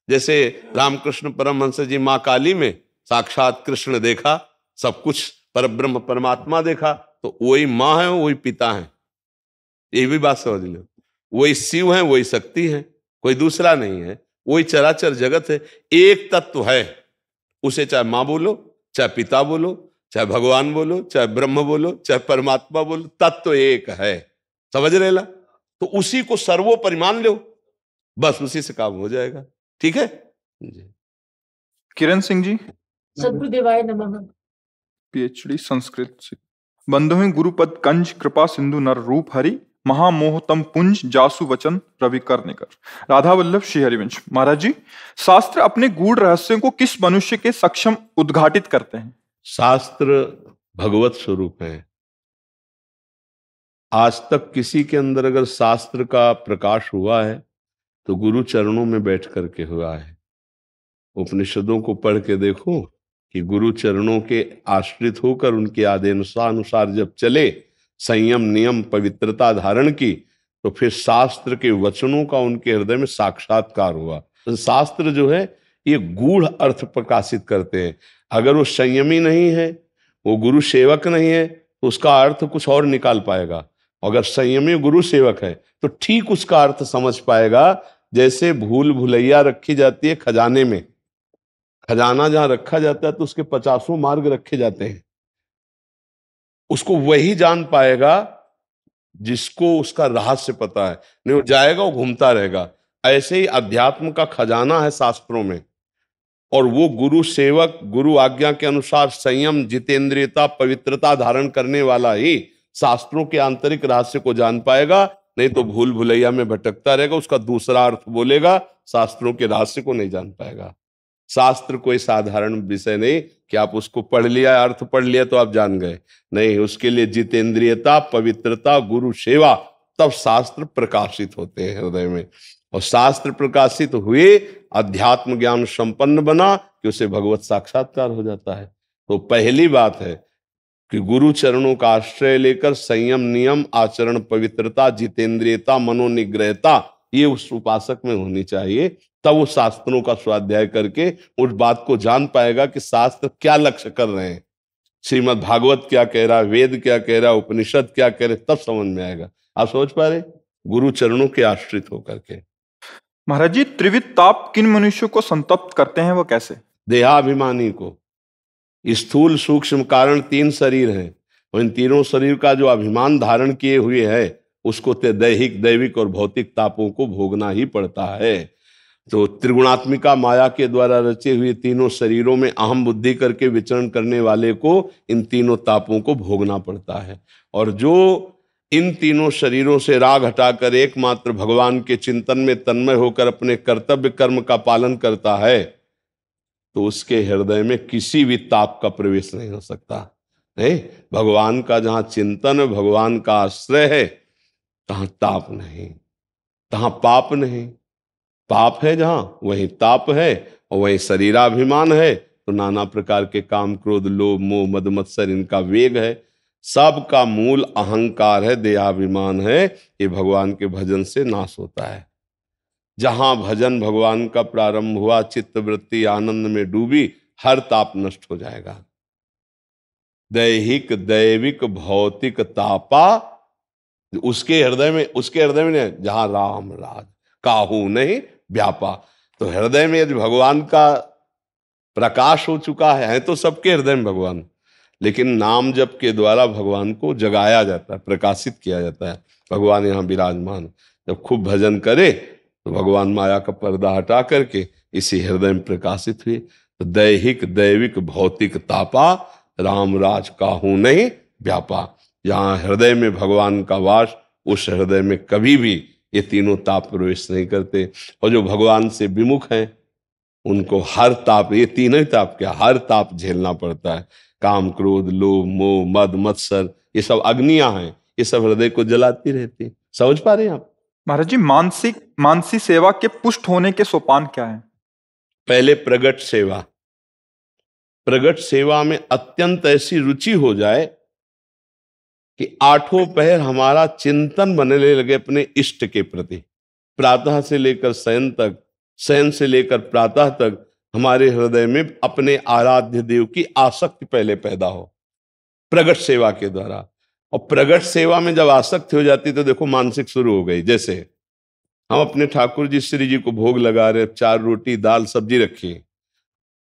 [SPEAKER 2] जैसे रामकृष्ण परमहंस जी माँ काली में साक्षात कृष्ण देखा सब कुछ पर ब्रह्म परमात्मा देखा तो वही माँ है वही पिता है ये भी बात समझ लो वही शिव है वही शक्ति है कोई दूसरा नहीं है वही चराचर जगत है एक तत्व है उसे चाहे माँ बोलो चाहे पिता बोलो चाहे भगवान बोलो चाहे ब्रह्म बोलो चाहे परमात्मा बोलो तत्व एक है समझ रहे ला तो उसी को सर्वोपरिमान लो बस उसी
[SPEAKER 1] से काम हो जाएगा ठीक है किरण सिंह जी सदगुरुदेवाय नमः पीएचडी संस्कृत से बंधु हैं गुरुपद कंज कृपा सिंधु नर रूप हरि महामोहतम पुंज जासु वचन रवि कर निकर राधा वल्लभ श्री हरिवंश महाराज जी शास्त्र अपने गूढ़ रहस्यों को किस मनुष्य के सक्षम उद्घाटित करते हैं शास्त्र भगवत स्वरूप है
[SPEAKER 2] आज तक किसी के अंदर अगर शास्त्र का प्रकाश हुआ है तो गुरु चरणों में बैठ करके हुआ है उपनिषदों को पढ़ के देखो कि गुरु चरणों के आश्रित होकर उनके आदेशानुसार जब चले संयम नियम पवित्रता धारण की तो फिर शास्त्र के वचनों का उनके हृदय में साक्षात्कार हुआ तो शास्त्र जो है ये गूढ़ अर्थ प्रकाशित करते हैं अगर वो संयमी नहीं है वो गुरु सेवक नहीं है तो उसका अर्थ कुछ और निकाल पाएगा अगर संयमी गुरु सेवक है तो ठीक उसका अर्थ समझ पाएगा जैसे भूल भुलैया रखी जाती है खजाने में खजाना जहां रखा जाता है तो उसके पचासों मार्ग रखे जाते हैं उसको वही जान पाएगा जिसको उसका रहस्य पता है नहीं वो जाएगा वो घूमता रहेगा ऐसे ही अध्यात्म का खजाना है शास्त्रों में और वो गुरु सेवक गुरु आज्ञा के अनुसार संयम जितेंद्रियता पवित्रता धारण करने वाला ही शास्त्रों के आंतरिक रहस्य को जान पाएगा नहीं तो भूल भुलैया में भटकता रहेगा उसका दूसरा अर्थ बोलेगा शास्त्रों के रहस्य को नहीं जान पाएगा शास्त्र कोई साधारण विषय नहीं कि आप उसको पढ़ लिया अर्थ पढ़ लिया तो आप जान गए नहीं उसके लिए जितेंद्रियता पवित्रता गुरु सेवा तब शास्त्र प्रकाशित होते हैं हृदय में और शास्त्र प्रकाशित हुए अध्यात्म ज्ञान संपन्न बना कि उसे भगवत साक्षात्कार हो जाता है तो पहली बात है कि गुरु चरणों का आश्रय लेकर संयम नियम आचरण पवित्रता जितेंद्रियता मनोनिग्रहता ये उस उपासक में होनी चाहिए तब वो शास्त्रों का स्वाध्याय करके उस बात को जान पाएगा कि शास्त्र क्या लक्ष्य कर रहे हैं श्रीमद भागवत क्या कह रहा वेद क्या कह रहा उपनिषद क्या कह रहे तब समझ में आएगा आप सोच पा रहे गुरु चरणों के आश्रित होकर के महाराज जी त्रिविध ताप किन मनुष्यों को संतप्त करते हैं वो कैसे देहाभिमानी को स्थूल सूक्ष्म कारण तीन शरीर हैं और इन तीनों शरीर का जो अभिमान धारण किए हुए है उसको ते दैहिक दैविक और भौतिक तापों को भोगना ही पड़ता है तो त्रिगुणात्मिका माया के द्वारा रचे हुए तीनों शरीरों में अहम बुद्धि करके विचरण करने वाले को इन तीनों तापों को भोगना पड़ता है और जो इन तीनों शरीरों से राग हटाकर एकमात्र भगवान के चिंतन में तन्मय होकर अपने कर्तव्य कर्म का पालन करता है तो उसके हृदय में किसी भी ताप का प्रवेश नहीं हो सकता नहीं भगवान का जहाँ चिंतन भगवान का आश्रय है तहाँ ताप नहीं तहाँ पाप नहीं पाप है जहाँ वही ताप है और वही शरीराभिमान है तो नाना प्रकार के काम क्रोध लोभ मोह मद मत्सर इनका वेग है सबका मूल अहंकार है देहाभिमान है ये भगवान के भजन से नाश होता है जहां भजन भगवान का प्रारंभ हुआ चित्त वृत्ति आनंद में डूबी हर ताप नष्ट हो जाएगा दैहिक दैविक भौतिक तापा उसके हृदय में उसके हृदय में जहां राम राज काहू नहीं व्यापा तो हृदय में यदि भगवान का प्रकाश हो चुका है, तो सबके हृदय में भगवान लेकिन नाम जप के द्वारा भगवान को जगाया जाता है प्रकाशित किया जाता है भगवान यहाँ विराजमान जब खूब भजन करे तो भगवान माया का पर्दा हटा करके इसी हृदय में प्रकाशित हुए तो दैहिक दैविक भौतिक तापा राम राज काहू नहीं व्यापा जहाँ हृदय में भगवान का वास उस हृदय में कभी भी ये तीनों ताप प्रवेश नहीं करते और जो भगवान से विमुख हैं उनको हर ताप ये तीनों ही ताप क्या हर ताप झेलना पड़ता है काम क्रोध लोभ मोह मद मत्सर ये सब अग्नियां हैं ये सब हृदय को जलाती रहती समझ पा रहे हैं आप
[SPEAKER 1] महाराज जी मानसिक मानसी सेवा के पुष्ट होने के सोपान क्या है
[SPEAKER 2] पहले प्रगट सेवा प्रगट सेवा में अत्यंत ऐसी रुचि हो जाए कि आठों पहर हमारा चिंतन बनने लगे अपने इष्ट के प्रति प्रातः से लेकर शयन तक शयन से लेकर प्रातः तक हमारे हृदय में अपने आराध्य देव की आसक्ति पहले पैदा हो प्रगट सेवा के द्वारा और प्रगट सेवा में जब आसक्ति हो जाती तो देखो मानसिक शुरू हो गई जैसे हम अपने ठाकुर जी श्री जी को भोग लगा रहे चार रोटी दाल सब्जी रखी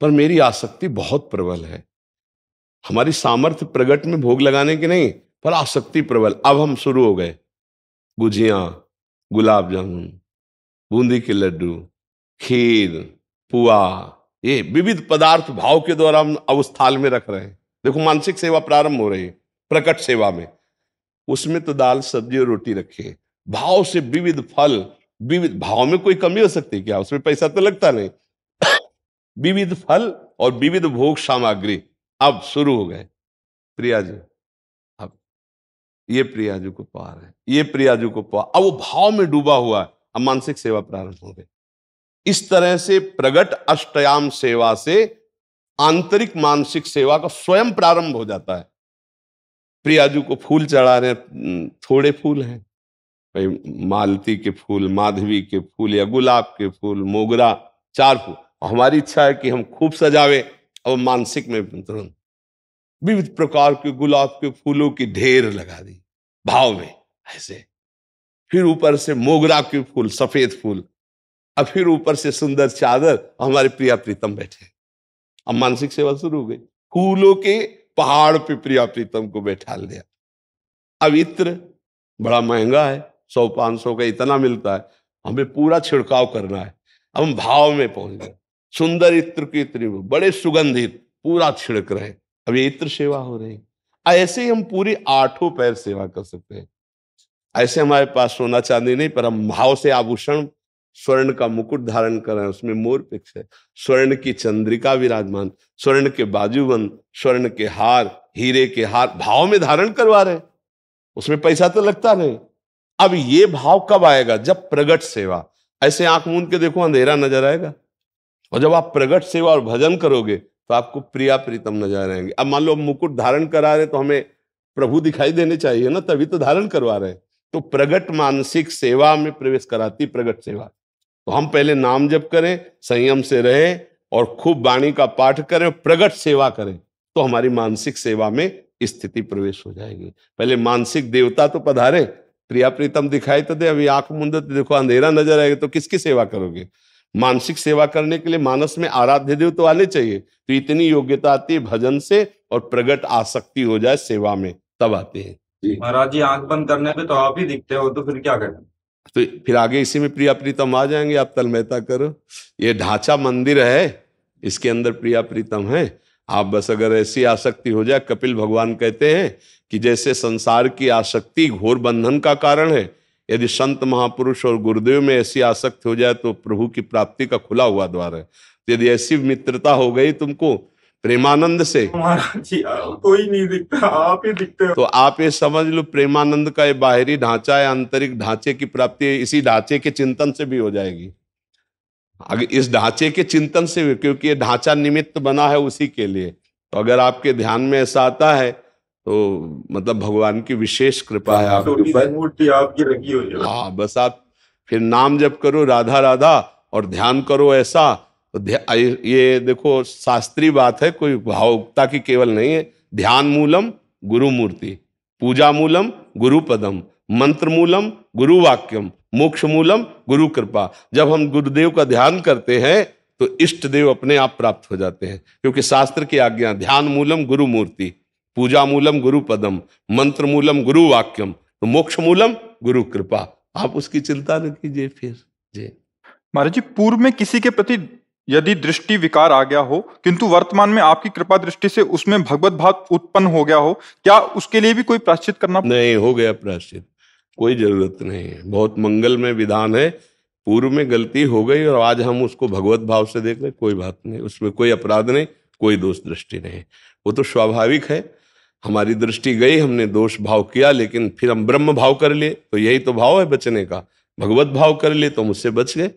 [SPEAKER 2] पर मेरी आसक्ति बहुत प्रबल है हमारी सामर्थ्य प्रगट में भोग लगाने की नहीं पर आसक्ति प्रबल अब हम शुरू हो गए गुजिया गुलाब जामुन बूंदी के लड्डू खीर पुआ ये विविध पदार्थ भाव के द्वारा हम अवस्थाल में रख रहे हैं देखो मानसिक सेवा प्रारंभ हो रही है प्रकट सेवा में उसमें तो दाल सब्जी और रोटी रखे भाव से विविध फल विविध भाव में कोई कमी हो सकती है क्या उसमें पैसा तो लगता नहीं विविध फल और विविध भोग सामग्री अब शुरू हो गए प्रिया जी अब ये जी को पार है ये जी को पार अब वो भाव में डूबा हुआ है अब मानसिक सेवा प्रारंभ हो गए इस तरह से प्रगट अष्टयाम सेवा से आंतरिक मानसिक सेवा का स्वयं प्रारंभ हो जाता है प्रियाजू को फूल चढ़ा रहे हैं हम्म, थोड़े फूल हैं भाई मालती के फूल माधवी के फूल या गुलाब के फूल मोगरा चार फूल हमारी इच्छा है कि हम खूब सजावे और मानसिक में तुरंत विविध प्रकार के गुलाब के फूलों की ढेर लगा दी भाव में ऐसे फिर ऊपर से मोगरा के फूल सफेद फूल और फिर ऊपर से सुंदर चादर हमारे प्रिया प्रीतम बैठे अब मानसिक सेवा शुरू हो गई फूलों के पहाड़ पे प्रिया प्रीतम को बैठा लिया अब इत्र बड़ा महंगा है सौ पांच सौ का इतना मिलता है हमें पूरा छिड़काव करना है अब हम भाव में पहुंच गए सुंदर इत्र की इतनी बड़े सुगंधित पूरा छिड़क रहे अब ये इत्र सेवा हो रही ऐसे ही हम पूरी आठों पैर सेवा कर सकते हैं ऐसे हमारे पास सोना चांदी नहीं पर हम भाव से आभूषण स्वर्ण का मुकुट धारण कर रहे हैं उसमें मोर पिक्स है स्वर्ण की चंद्रिका विराजमान स्वर्ण के बाजूबंद स्वर्ण के हार हीरे के हार भाव में धारण करवा रहे उसमें पैसा तो लगता नहीं अब ये भाव कब आएगा जब प्रगट सेवा ऐसे आंख मूंद के देखो अंधेरा नजर आएगा और जब आप प्रगट सेवा और भजन करोगे तो आपको प्रिया प्रीतम नजर आएंगे अब मान लो मुकुट धारण करा रहे तो हमें प्रभु दिखाई देने चाहिए ना तभी तो धारण करवा रहे हैं तो प्रगट मानसिक सेवा में प्रवेश कराती प्रगट सेवा तो हम पहले नाम जप करें संयम से रहे और खूब वाणी का पाठ करें प्रगट सेवा करें तो हमारी मानसिक सेवा में स्थिति प्रवेश हो जाएगी पहले मानसिक देवता तो पधारे प्रिया प्रीतम दिखाई तो दे अभी आंख मुंद देखो अंधेरा नजर आएगा तो किसकी सेवा करोगे मानसिक सेवा करने के लिए मानस में आराध्य देव तो आने चाहिए तो इतनी योग्यता आती है भजन से और प्रगट आसक्ति हो जाए सेवा में तब आते हैं
[SPEAKER 1] महाराज जी आंख बंद करने पे तो आप ही दिखते हो तो फिर क्या करें
[SPEAKER 2] तो फिर आगे इसी में प्रिया प्रीतम आ जाएंगे आप मेहता करो ये ढांचा मंदिर है इसके अंदर प्रिया प्रीतम है आप बस अगर ऐसी आसक्ति हो जाए कपिल भगवान कहते हैं कि जैसे संसार की आसक्ति घोर बंधन का कारण है यदि संत महापुरुष और गुरुदेव में ऐसी आसक्ति हो जाए तो प्रभु की प्राप्ति का खुला हुआ द्वार है तो यदि ऐसी मित्रता हो गई तुमको प्रेमानंद से
[SPEAKER 1] जी कोई नहीं दिखता आप ही दिखते हो
[SPEAKER 2] तो आप ये समझ लो प्रेमानंद का ये बाहरी ढांचा है आंतरिक ढांचे की प्राप्ति इसी ढांचे के चिंतन से भी हो जाएगी अगर इस ढांचे के चिंतन से भी क्योंकि ये ढांचा निमित्त बना है उसी के लिए तो अगर आपके ध्यान में ऐसा आता है तो मतलब भगवान की विशेष कृपा है आपके ऊपर मूर्ति आपकी लगी हुई हाँ बस आप फिर नाम जब करो राधा राधा और ध्यान करो ऐसा तो ये देखो शास्त्रीय बात है कोई भावुकता की केवल नहीं है ध्यान मूलम गुरु मूर्ति पूजा मूलम गुरु पदम मंत्र मूलम गुरु वाक्यम मोक्ष मूलम गुरु कृपा जब हम गुरुदेव का ध्यान करते हैं तो इष्ट देव अपने आप प्राप्त हो जाते हैं क्योंकि शास्त्र की आज्ञा ध्यान मूलम गुरु मूर्ति पूजा मूलम गुरु पदम मंत्र मूलम गुरु वाक्यम तो
[SPEAKER 1] मोक्ष मूलम गुरु कृपा आप उसकी चिंता न कीजिए फिर जी महाराज जी पूर्व में किसी के प्रति यदि दृष्टि विकार आ गया हो किंतु वर्तमान में आपकी कृपा दृष्टि से उसमें भगवत भाव उत्पन्न हो गया हो क्या उसके लिए भी कोई प्राश्चित करना नहीं हो गया प्राश्चित
[SPEAKER 2] कोई जरूरत नहीं है बहुत मंगल में विधान है पूर्व में गलती हो गई और आज हम उसको भगवत भाव से देख रहे कोई बात नहीं उसमें कोई अपराध नहीं कोई दोष दृष्टि नहीं वो तो स्वाभाविक है हमारी दृष्टि गई हमने दोष भाव किया लेकिन फिर हम ब्रह्म भाव कर लिए तो यही तो भाव है बचने का भगवत भाव कर लिए तो हम उससे बच गए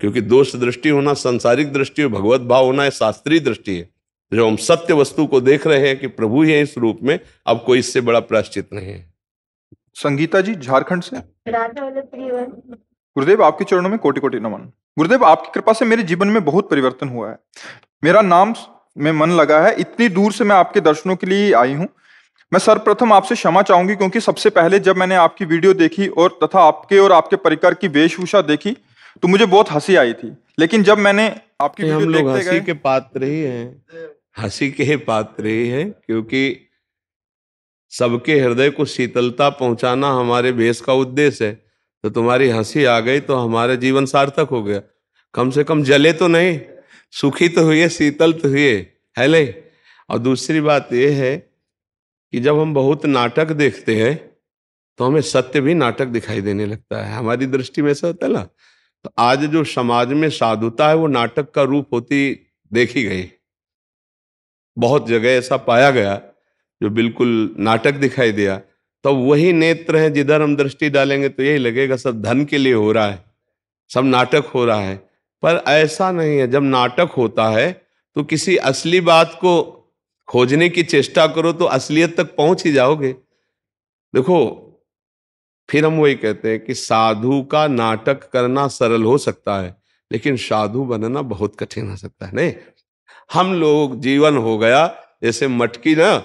[SPEAKER 2] क्योंकि दोष दृष्टि होना संसारिक दृष्टि है भगवत भाव होना है शास्त्रीय दृष्टि है जब हम सत्य वस्तु
[SPEAKER 1] को देख रहे हैं कि प्रभु ही है इस रूप में अब कोई इससे बड़ा प्राश्चित नहीं है संगीता जी झारखंड से गुरुदेव आपके चरणों में कोटि कोटि नमन गुरुदेव आपकी कृपा से मेरे जीवन में बहुत परिवर्तन हुआ है मेरा नाम में मन लगा है इतनी दूर से मैं आपके दर्शनों के लिए आई हूँ मैं सर्वप्रथम आपसे क्षमा चाहूंगी क्योंकि सबसे पहले जब मैंने आपकी वीडियो देखी और तथा आपके और आपके परिकर की वेशभूषा देखी तो मुझे बहुत हंसी आई थी लेकिन जब मैंने आपकी हम लोग हंसी
[SPEAKER 2] के पात्र ही हैं हंसी के पात्र ही हैं क्योंकि सबके हृदय को शीतलता पहुंचाना हमारे भेष का उद्देश्य है तो तुम्हारी हंसी आ गई तो हमारा जीवन सार्थक हो गया कम से कम जले तो नहीं सुखी तो हुए शीतल तो हुए है ले और दूसरी बात यह है कि जब हम बहुत नाटक देखते हैं तो हमें सत्य भी नाटक दिखाई देने लगता है हमारी दृष्टि में ऐसा होता है ना तो आज जो समाज में साधुता है वो नाटक का रूप होती देखी गई बहुत जगह ऐसा पाया गया जो बिल्कुल नाटक दिखाई दिया तो वही नेत्र है जिधर हम दृष्टि डालेंगे तो यही लगेगा सब धन के लिए हो रहा है सब नाटक हो रहा है पर ऐसा नहीं है जब नाटक होता है तो किसी असली बात को खोजने की चेष्टा करो तो असलियत तक पहुंच ही जाओगे देखो फिर हम वही कहते हैं कि साधु का नाटक करना सरल हो सकता है लेकिन साधु बनना बहुत कठिन हो सकता है नहीं हम लोग जीवन हो गया जैसे मटकी ना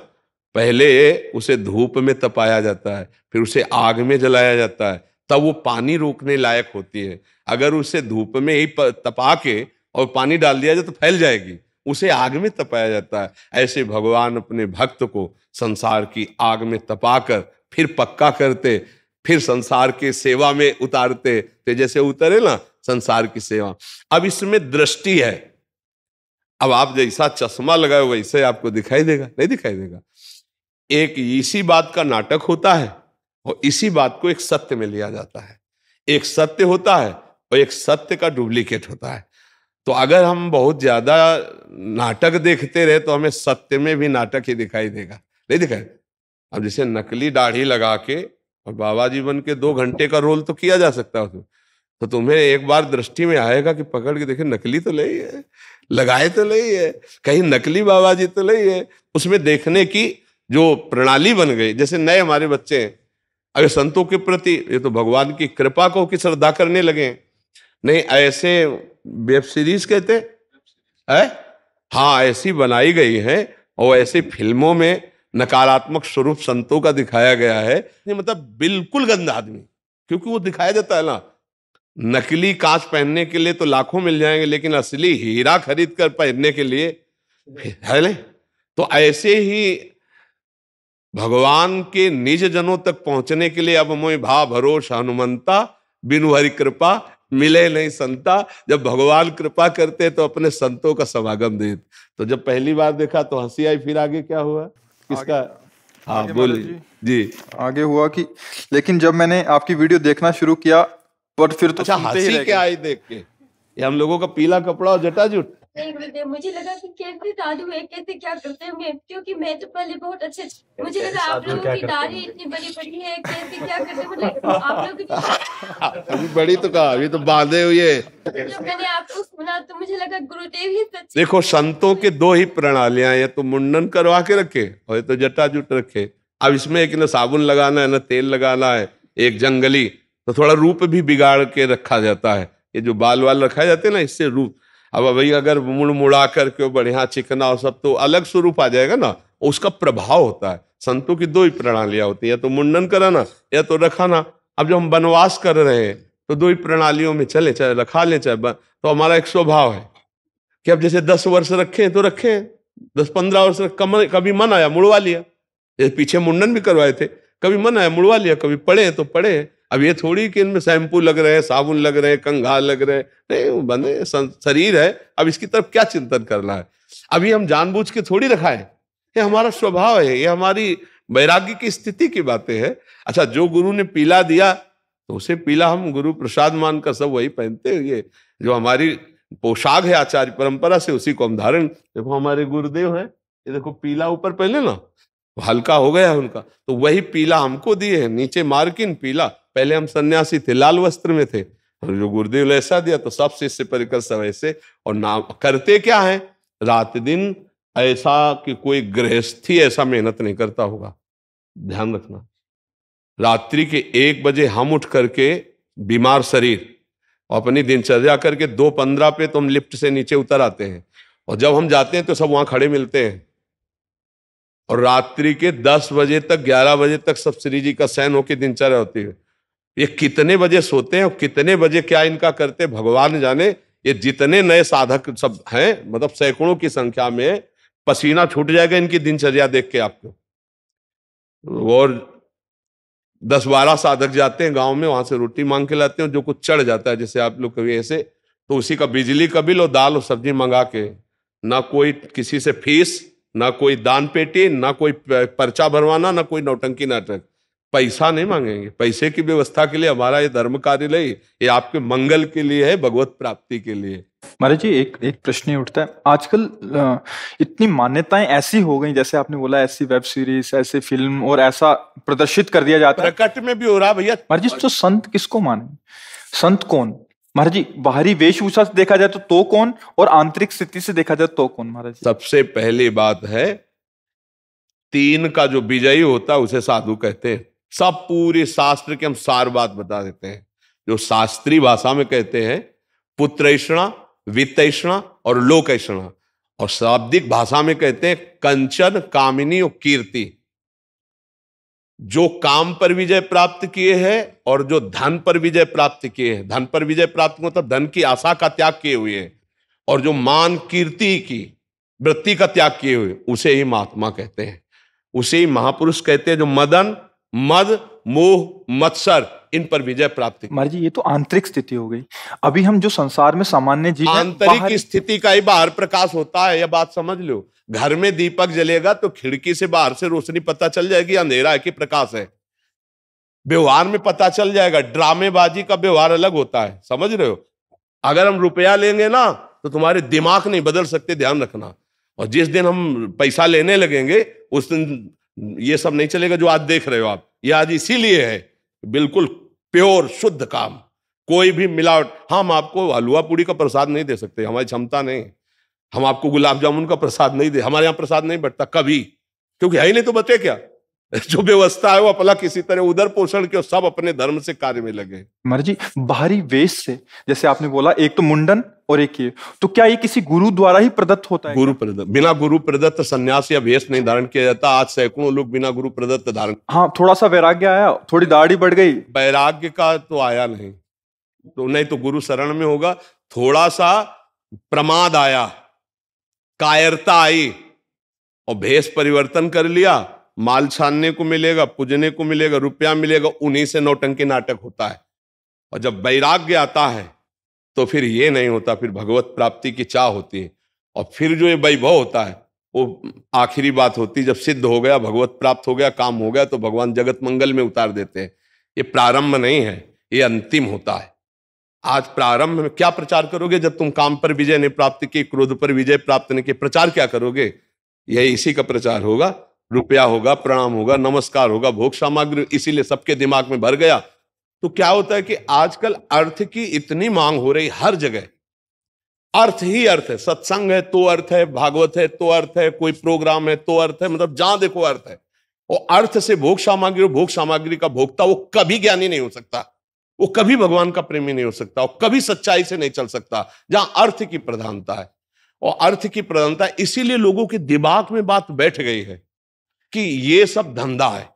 [SPEAKER 2] पहले उसे धूप में तपाया जाता है फिर उसे आग में जलाया जाता है तब वो पानी रोकने लायक होती है अगर उसे धूप में ही तपा के और पानी डाल दिया जाए तो फैल जाएगी उसे आग में तपाया जाता है ऐसे भगवान अपने भक्त को संसार की आग में तपाकर फिर पक्का करते फिर संसार के सेवा में उतारते हैं तो जैसे उतरे ना संसार की सेवा अब इसमें दृष्टि है अब आप जैसा चश्मा लगाए वैसे आपको दिखाई देगा नहीं दिखाई देगा एक इसी बात का नाटक होता है और इसी बात को एक सत्य में लिया जाता है एक सत्य होता है और एक सत्य का डुप्लीकेट होता है तो अगर हम बहुत ज्यादा नाटक देखते रहे तो हमें सत्य में भी नाटक ही दिखाई देगा नहीं दिखाई अब जैसे नकली दाढ़ी लगा के और बाबा जी बन के दो घंटे का रोल तो किया जा सकता है उसमें तो तुम्हें एक बार दृष्टि में आएगा कि पकड़ के देखे नकली तो नहीं है लगाए तो नहीं है कहीं नकली बाबा जी तो नहीं है उसमें देखने की जो प्रणाली बन गई जैसे नए हमारे बच्चे हैं अगर संतों के प्रति ये तो भगवान की कृपा को कि श्रद्धा करने लगे नहीं ऐसे वेब सीरीज कहते हैं हाँ ऐसी बनाई गई है और ऐसी फिल्मों में नकारात्मक स्वरूप संतों का दिखाया गया है ये मतलब बिल्कुल गंदा आदमी क्योंकि वो दिखाया जाता है ना नकली कांच पहनने के लिए तो लाखों मिल जाएंगे लेकिन असली हीरा खरीद कर पहनने के लिए है ले? तो ऐसे ही भगवान के निज जनों तक पहुंचने के लिए अब मोय भा भरोस हनुमंता बिनु हरी कृपा मिले नहीं संता जब भगवान कृपा करते तो अपने संतों का समागम देते तो जब पहली बार देखा तो हंसी आई फिर आगे क्या हुआ किसका
[SPEAKER 1] हाँ बोलिए जी आगे हुआ कि लेकिन जब मैंने आपकी वीडियो देखना शुरू किया पर फिर तो अच्छा, हंसी क्या आई देख के ये हम लोगों का पीला कपड़ा और जटाजुट मुझे लगा कि कैसे साधु है कैसे क्या करते होंगे क्योंकि मैं तो पहले बहुत अच्छे मुझे लगा आप लोगों की दाढ़ी इतनी बड़ी बड़ी है कैसे क्या करते मतलब आप
[SPEAKER 2] लोग बड़ी तो कहा अभी तो बांधे हुए
[SPEAKER 1] तो मैंने आपको सुना तो मुझे लगा गुरुदेव ही सच देखो
[SPEAKER 2] संतों के दो ही प्रणालियां या तो मुंडन करवा के रखे और तो जटा जुट रखे अब इसमें एक ना साबुन लगाना है ना तेल लगाना है एक जंगली तो थोड़ा रूप भी बिगाड़ के रखा जाता है ये जो बाल वाल रखा जाते हैं ना इससे रूप अब भाई अगर मुड़ मुड़ा करके बढ़िया चिकना और सब तो अलग स्वरूप आ जाएगा ना उसका प्रभाव होता है संतों की दो ही प्रणालियां होती है या तो मुंडन कराना या तो रखाना अब जब हम वनवास कर रहे हैं तो दो ही प्रणालियों में चले चाहे रखा लें चाहे तो हमारा एक स्वभाव है कि अब जैसे दस वर्ष रखें तो रखें दस पंद्रह वर्ष कम, कभी मन आया मुड़वा लिया जैसे पीछे मुंडन भी करवाए थे कभी मन आया मुड़वा लिया कभी पढ़े तो पढ़े अब ये थोड़ी कि इनमें शैम्पू लग रहे हैं साबुन लग रहे हैं कंघाल लग रहे हैं नहीं बने शरीर है अब इसकी तरफ क्या चिंतन करना है अभी हम जानबूझ के थोड़ी रखा है ये हमारा स्वभाव है ये हमारी वैराग्य की स्थिति की बातें हैं अच्छा जो गुरु ने पीला दिया तो उसे पीला हम गुरु प्रसाद मानकर सब वही पहनते हैं ये जो हमारी पोशाक है आचार्य परंपरा से उसी को हम धारण देखो हमारे गुरुदेव हैं ये देखो पीला ऊपर पहले ना हल्का हो गया है उनका तो वही पीला हमको दिए है नीचे मार्किन पीला पहले हम सन्यासी थे लाल वस्त्र में थे और जो गुरुदेव ने ऐसा दिया तो सब शिष्य परिकर सब ऐसे और नाम करते क्या है रात दिन ऐसा कि कोई गृहस्थी ऐसा मेहनत नहीं करता होगा ध्यान रखना रात्रि के एक बजे हम उठ करके बीमार शरीर और अपनी दिनचर्या करके दो पंद्रह पे तो हम लिफ्ट से नीचे उतर आते हैं और जब हम जाते हैं तो सब वहां खड़े मिलते हैं और रात्रि के दस बजे तक ग्यारह बजे तक सब श्री जी का सैन होकर दिनचर्या होती है ये कितने बजे सोते हैं और कितने बजे क्या इनका करते भगवान जाने ये जितने नए साधक सब हैं मतलब सैकड़ों की संख्या में पसीना छूट जाएगा इनकी दिनचर्या देख के आपको और दस बारह साधक जाते हैं गांव में वहां से रोटी मांग के लाते हैं जो कुछ चढ़ जाता है जैसे आप लोग कभी ऐसे तो उसी का बिजली का बिल और दाल और सब्जी मंगा के ना कोई किसी से फीस ना कोई दान पेटी ना कोई पर्चा भरवाना ना कोई नौटंकी नाटक पैसा नहीं मांगेंगे पैसे की व्यवस्था के लिए हमारा ये धर्म नहीं ये आपके मंगल के लिए है भगवत प्राप्ति के लिए
[SPEAKER 1] महाराज जी एक एक प्रश्न ही उठता है आजकल इतनी मान्यताएं ऐसी हो गई जैसे आपने बोला ऐसी वेब सीरीज ऐसी फिल्म और ऐसा प्रदर्शित कर दिया जाता है प्रकट में भी हो रहा भैया महाराज जी तो संत किसको माने संत कौन महाराज जी बाहरी वेशभूषा से देखा जाए तो तो कौन और आंतरिक स्थिति से देखा जाए तो कौन महाराज सबसे पहली बात है
[SPEAKER 2] तीन का जो विजयी होता है उसे साधु कहते हैं सब पूरे शास्त्र के हम सार बात बता देते हैं जो शास्त्री भाषा में कहते हैं पुत्रैषणा वित्तैषणा और लोकैषणा और शाब्दिक भाषा में कहते हैं कंचन कामिनी और कीर्ति जो काम पर विजय प्राप्त किए हैं और जो धन पर विजय प्राप्त किए हैं धन पर विजय प्राप्त मतलब धन की आशा का त्याग किए हुए हैं और जो मान कीर्ति की वृत्ति का त्याग किए हुए उसे ही महात्मा कहते हैं उसे ही महापुरुष कहते हैं जो मदन मद मोह मत्सर इन पर विजय प्राप्त की जी ये तो आंतरिक स्थिति हो गई अभी हम जो संसार में सामान्य जी आंतरिक स्थिति का ही बाहर प्रकाश होता है यह बात समझ लो घर में दीपक जलेगा तो खिड़की से बाहर से रोशनी पता चल जाएगी अंधेरा है कि प्रकाश है व्यवहार में पता चल जाएगा ड्रामेबाजी का व्यवहार अलग होता है समझ रहे हो अगर हम रुपया लेंगे ना तो तुम्हारे दिमाग नहीं बदल सकते ध्यान रखना और जिस दिन हम पैसा लेने लगेंगे उस दिन ये सब नहीं चलेगा जो आज देख रहे हो आप ये आज इसीलिए है बिल्कुल प्योर शुद्ध काम कोई भी मिलावट हम आपको हलवा पूड़ी का प्रसाद नहीं दे सकते हमारी क्षमता नहीं हम आपको गुलाब जामुन का प्रसाद नहीं दे हमारे यहाँ प्रसाद नहीं बैठता कभी क्योंकि है ही नहीं तो बचे क्या जो व्यवस्था है वो अपना किसी तरह उधर पोषण के और सब अपने
[SPEAKER 1] धर्म से कार्य में लगे मर्जी बाहरी वेश से जैसे आपने बोला एक तो मुंडन और एक ये तो क्या ये किसी गुरु द्वारा ही प्रदत्त होता है गुरु प्रदत्त बिना गुरु प्रदत्त संन्यास या वेश नहीं
[SPEAKER 2] धारण किया जाता आज सैकड़ों लोग बिना गुरु प्रदत्त धारण हाँ थोड़ा सा वैराग्य आया थोड़ी दाढ़ी बढ़ गई वैराग्य का तो आया नहीं तो नहीं तो गुरु शरण में होगा थोड़ा सा प्रमाद आया कायरता आई और भेष परिवर्तन कर लिया माल छानने को मिलेगा पूजने को मिलेगा रुपया मिलेगा उन्हीं से नौटंकी नाटक होता है और जब वैराग्य आता है तो फिर ये नहीं होता फिर भगवत प्राप्ति की चाह होती है और फिर जो ये वैभव होता है वो आखिरी बात होती जब सिद्ध हो गया भगवत प्राप्त हो गया काम हो गया तो भगवान जगत मंगल में उतार देते हैं ये प्रारंभ नहीं है ये अंतिम होता है आज प्रारंभ में क्या प्रचार करोगे जब तुम काम पर विजय नहीं प्राप्त की क्रोध पर विजय प्राप्त नहीं की प्रचार क्या करोगे यही इसी का प्रचार होगा रुपया होगा प्रणाम होगा नमस्कार होगा भोग सामग्री इसीलिए सबके दिमाग में भर गया तो क्या होता है कि आजकल अर्थ की इतनी मांग हो रही हर जगह अर्थ ही अर्थ है सत्संग है तो अर्थ है भागवत है तो अर्थ है कोई प्रोग्राम है तो अर्थ है मतलब जहां देखो अर्थ है और अर्थ से भोग सामग्री और भोग सामग्री का भोगता वो कभी ज्ञानी नहीं हो सकता वो कभी भगवान का प्रेमी नहीं हो सकता वो कभी सच्चाई से नहीं चल सकता जहां अर्थ की प्रधानता है और अर्थ की प्रधानता इसीलिए लोगों के दिमाग में बात बैठ गई है कि ये सब धंधा है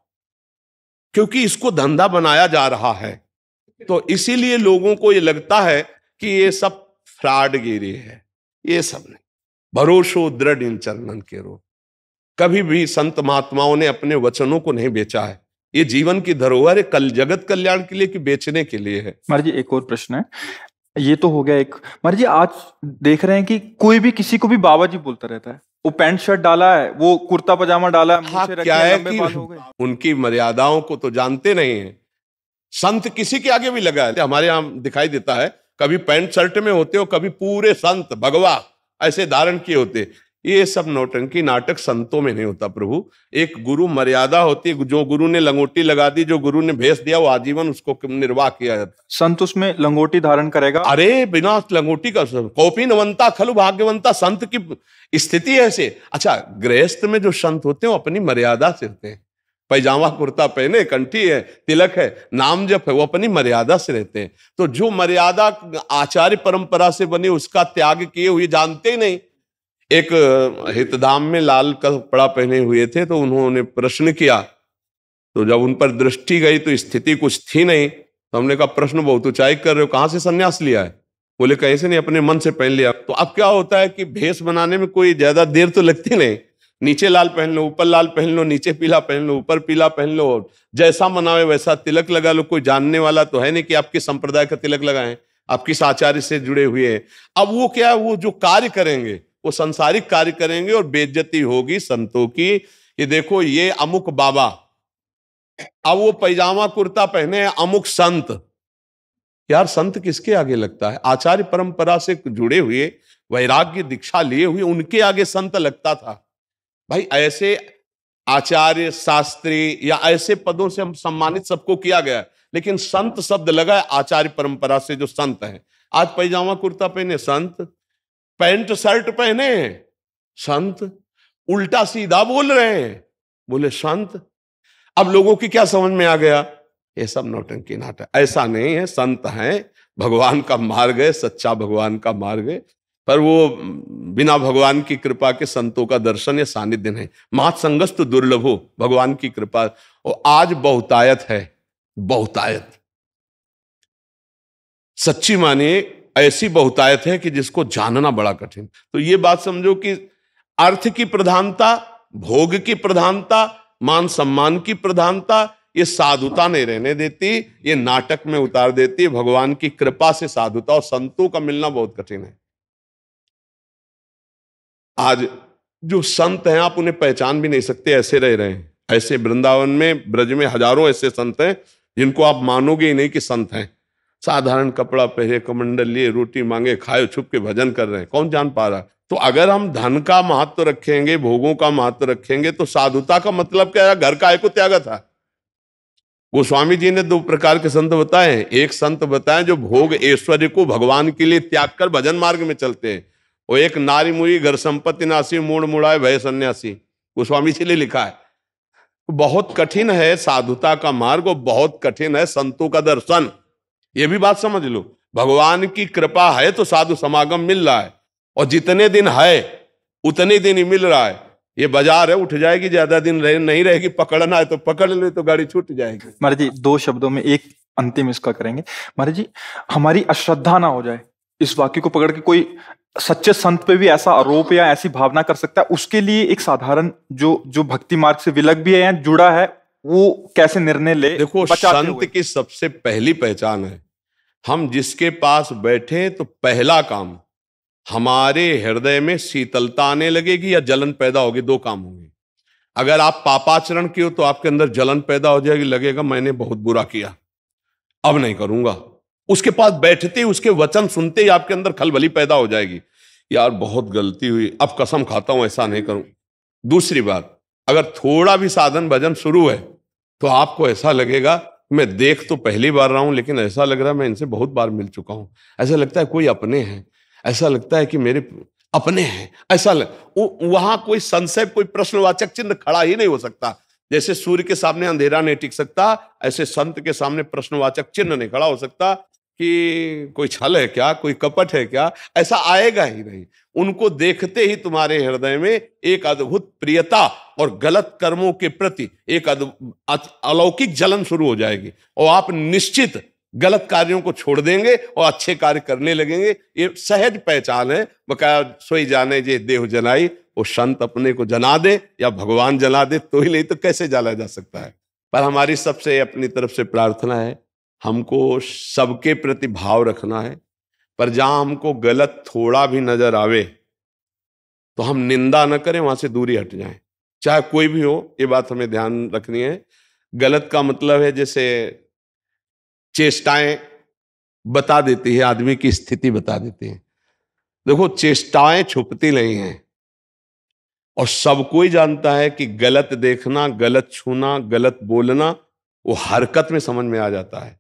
[SPEAKER 2] क्योंकि इसको धंधा बनाया जा रहा है तो इसीलिए लोगों को ये लगता है कि ये सब फ्रॉडगिरी है ये सब नहीं भरोसो दृढ़ इन चरणन के रो कभी भी संत महात्माओं ने अपने वचनों को नहीं बेचा है ये जीवन की धरोहर है कल जगत कल्याण
[SPEAKER 1] के लिए कि बेचने के लिए है जी एक और प्रश्न है ये तो हो गया एक महाराज जी आज देख रहे हैं कि कोई भी किसी को भी बाबा जी बोलता रहता है वो पैंट शर्ट डाला है वो कुर्ता पजामा डाला है हाँ, क्या है कि उनकी मर्यादाओं को तो जानते नहीं है
[SPEAKER 2] संत किसी के आगे भी लगा है हमारे यहाँ दिखाई देता है कभी पैंट शर्ट में होते हो कभी पूरे संत भगवा ऐसे धारण किए होते ये सब नौटंकी नाटक संतों में नहीं होता प्रभु एक गुरु मर्यादा होती है जो गुरु ने लंगोटी लगा दी जो गुरु ने भेज दिया वो आजीवन उसको निर्वाह किया जाता संत उसमें लंगोटी धारण करेगा अरे बिना लंगोटी का कौपी नवंता खलु भाग्यवंता संत की स्थिति ऐसे अच्छा गृहस्थ में जो संत होते हैं वो अपनी मर्यादा से रहते हैं पैजामा कुर्ता पहने कंठी है तिलक है नाम जप है वो अपनी मर्यादा से रहते हैं तो जो मर्यादा आचार्य परंपरा से बनी उसका त्याग किए हुए जानते ही नहीं एक हितदाम में लाल कपड़ा पहने हुए थे तो उन्होंने प्रश्न किया तो जब उन पर दृष्टि गई तो स्थिति कुछ थी नहीं तो हमने कहा प्रश्न बहुत ऊंचाई कर रहे हो कहाँ से संन्यास लिया है बोले कैसे नहीं अपने मन से पहन लिया तो अब क्या होता है कि भेष बनाने में कोई ज्यादा देर तो लगती नहीं नीचे लाल पहन लो ऊपर लाल पहन लो नीचे पीला पहन लो ऊपर पीला पहन लो जैसा मनावे वैसा तिलक लगा लो कोई जानने वाला तो है नहीं कि आपके संप्रदाय का तिलक लगाए आप किस आचार्य से जुड़े हुए हैं अब वो क्या है वो जो कार्य करेंगे वो संसारिक कार्य करेंगे और बेज्जती होगी संतों की ये देखो ये अमुक बाबा अब वो पैजामा कुर्ता पहने अमुक संत यार संत किसके आगे लगता है आचार्य परंपरा से जुड़े हुए वैराग्य दीक्षा लिए हुए उनके आगे संत लगता था भाई ऐसे आचार्य शास्त्री या ऐसे पदों से हम सम्मानित सबको किया गया लेकिन संत शब्द लगा आचार्य परंपरा से जो संत है आज पैजामा कुर्ता पहने संत पैंट शर्ट पहने संत उल्टा सीधा बोल रहे हैं बोले संत अब लोगों की क्या समझ में आ गया ये सब नौटंकी नाटक ऐसा नहीं है संत हैं भगवान का मार्ग है सच्चा भगवान का मार्ग है पर वो बिना भगवान की कृपा के संतों का दर्शन या सानिध्य नहीं महासंगस्त दुर्लभ हो भगवान की कृपा और आज बहुतायत है बहुतायत सच्ची मानिए ऐसी बहुतायत है कि जिसको जानना बड़ा कठिन तो ये बात समझो कि अर्थ की प्रधानता भोग की प्रधानता मान सम्मान की प्रधानता ये साधुता नहीं रहने देती ये नाटक में उतार देती है भगवान की कृपा से साधुता और संतों का मिलना बहुत कठिन है आज जो संत हैं आप उन्हें पहचान भी नहीं सकते ऐसे रह रहे हैं ऐसे वृंदावन में ब्रज में हजारों ऐसे संत हैं जिनको आप मानोगे ही नहीं कि संत हैं साधारण कपड़ा पहने कमंडल लिए रोटी मांगे खाए छुप के भजन कर रहे हैं कौन जान पा रहा है तो अगर हम धन का महत्व रखेंगे भोगों का महत्व रखेंगे तो साधुता का मतलब क्या है घर का एक त्यागा था गोस्वामी जी ने दो प्रकार के संत बताए एक संत बताए जो भोग ऐश्वर्य को भगवान के लिए त्याग कर भजन मार्ग में चलते हैं और एक नारी मुई घर संपत्ति नासी मूड़ मुड़ाए भय सन्यासी गोस्वामी जी ने लिखा है बहुत कठिन है साधुता का मार्ग और बहुत कठिन है संतों का दर्शन ये भी बात समझ लो भगवान की कृपा है तो साधु समागम मिल रहा है और जितने दिन है उतने दिन ही मिल रहा है ये बाजार है उठ जाएगी
[SPEAKER 1] ज्यादा दिन रहे, नहीं रहेगी पकड़ना है तो पकड़ ले तो गाड़ी छूट जाएगी महाराज जी दो शब्दों में एक अंतिम इसका करेंगे महाराज जी हमारी अश्रद्धा ना हो जाए इस वाक्य को पकड़ के कोई सच्चे संत पे भी ऐसा आरोप या ऐसी भावना कर सकता है उसके लिए एक साधारण जो जो भक्ति मार्ग से विलग भी है या जुड़ा है वो कैसे निर्णय ले देखो संत की सबसे
[SPEAKER 2] पहली पहचान है हम जिसके पास बैठे तो पहला काम हमारे हृदय में शीतलता आने लगेगी या जलन पैदा होगी दो काम होंगे अगर आप पापाचरण की हो तो आपके अंदर जलन पैदा हो जाएगी लगेगा मैंने बहुत बुरा किया अब नहीं करूंगा उसके पास बैठते ही उसके वचन सुनते ही आपके अंदर खलबली पैदा हो जाएगी यार बहुत गलती हुई अब कसम खाता हूं ऐसा नहीं करूं दूसरी बात अगर थोड़ा भी साधन भजन शुरू है तो आपको ऐसा लगेगा मैं देख तो पहली बार रहा हूं लेकिन ऐसा लग रहा है मैं इनसे बहुत बार मिल चुका हूं ऐसा लगता है कोई अपने हैं ऐसा लगता है कि मेरे अपने हैं ऐसा लग... वहां कोई संशय कोई प्रश्नवाचक चिन्ह खड़ा ही नहीं हो सकता जैसे सूर्य के सामने अंधेरा नहीं टिक सकता ऐसे संत के सामने प्रश्नवाचक चिन्ह नहीं खड़ा हो सकता कि कोई छल है क्या कोई कपट है क्या ऐसा आएगा ही नहीं उनको देखते ही तुम्हारे हृदय में एक अद्भुत प्रियता और गलत कर्मों के प्रति एक अलौकिक जलन शुरू हो जाएगी और आप निश्चित गलत कार्यों को छोड़ देंगे और अच्छे कार्य करने लगेंगे ये सहज पहचान है बकाया सोई जाने जे देह जनाई वो संत अपने को जना दे या भगवान जला दे तो ही नहीं तो कैसे जला जा सकता है पर हमारी सबसे अपनी तरफ से प्रार्थना है हमको सबके प्रति भाव रखना है पर जहां हमको गलत थोड़ा भी नजर आवे तो हम निंदा न करें वहां से दूरी हट जाए चाहे कोई भी हो ये बात हमें ध्यान रखनी है गलत का मतलब है जैसे चेष्टाएं बता देती है आदमी की स्थिति बता देती है देखो चेष्टाएं छुपती नहीं हैं और सब कोई जानता है कि गलत देखना गलत छूना गलत बोलना वो हरकत में समझ में आ जाता है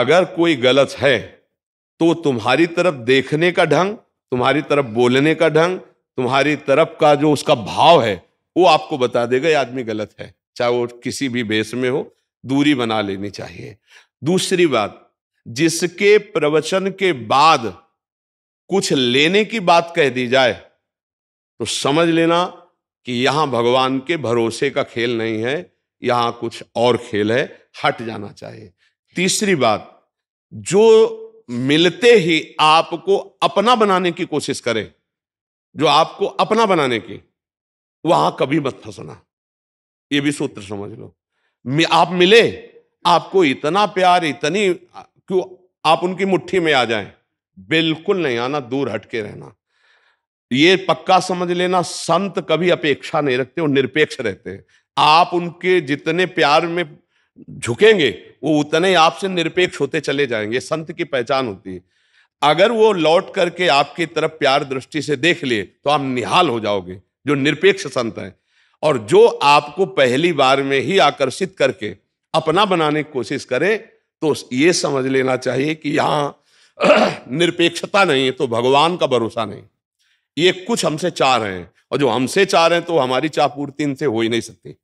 [SPEAKER 2] अगर कोई गलत है तो तुम्हारी तरफ देखने का ढंग तुम्हारी तरफ बोलने का ढंग तुम्हारी तरफ का जो उसका भाव है वो आपको बता देगा ये आदमी गलत है चाहे वो किसी भी बेस में हो दूरी बना लेनी चाहिए दूसरी बात जिसके प्रवचन के बाद कुछ लेने की बात कह दी जाए तो समझ लेना कि यहां भगवान के भरोसे का खेल नहीं है यहां कुछ और खेल है हट जाना चाहिए तीसरी बात जो मिलते ही आपको अपना बनाने की कोशिश करे जो आपको अपना बनाने की वहां कभी मत फंसना ये भी सूत्र समझ लो आप मिले आपको इतना प्यार इतनी क्यों आप उनकी मुट्ठी में आ जाएं बिल्कुल नहीं आना दूर हटके रहना ये पक्का समझ लेना संत कभी अपेक्षा नहीं रखते और निरपेक्ष रहते हैं आप उनके जितने प्यार में झुकेंगे वो उतने ही आपसे निरपेक्ष होते चले जाएंगे संत की पहचान होती है अगर वो लौट करके आपकी तरफ प्यार दृष्टि से देख लिए तो आप निहाल हो जाओगे जो निरपेक्ष संत हैं और जो आपको पहली बार में ही आकर्षित करके अपना बनाने की कोशिश करें तो ये समझ लेना चाहिए कि यहाँ निरपेक्षता नहीं है तो भगवान का भरोसा नहीं ये कुछ हमसे चाह रहे हैं और जो हमसे चाह रहे हैं तो हमारी चाह पूर्ति इनसे हो ही नहीं सकती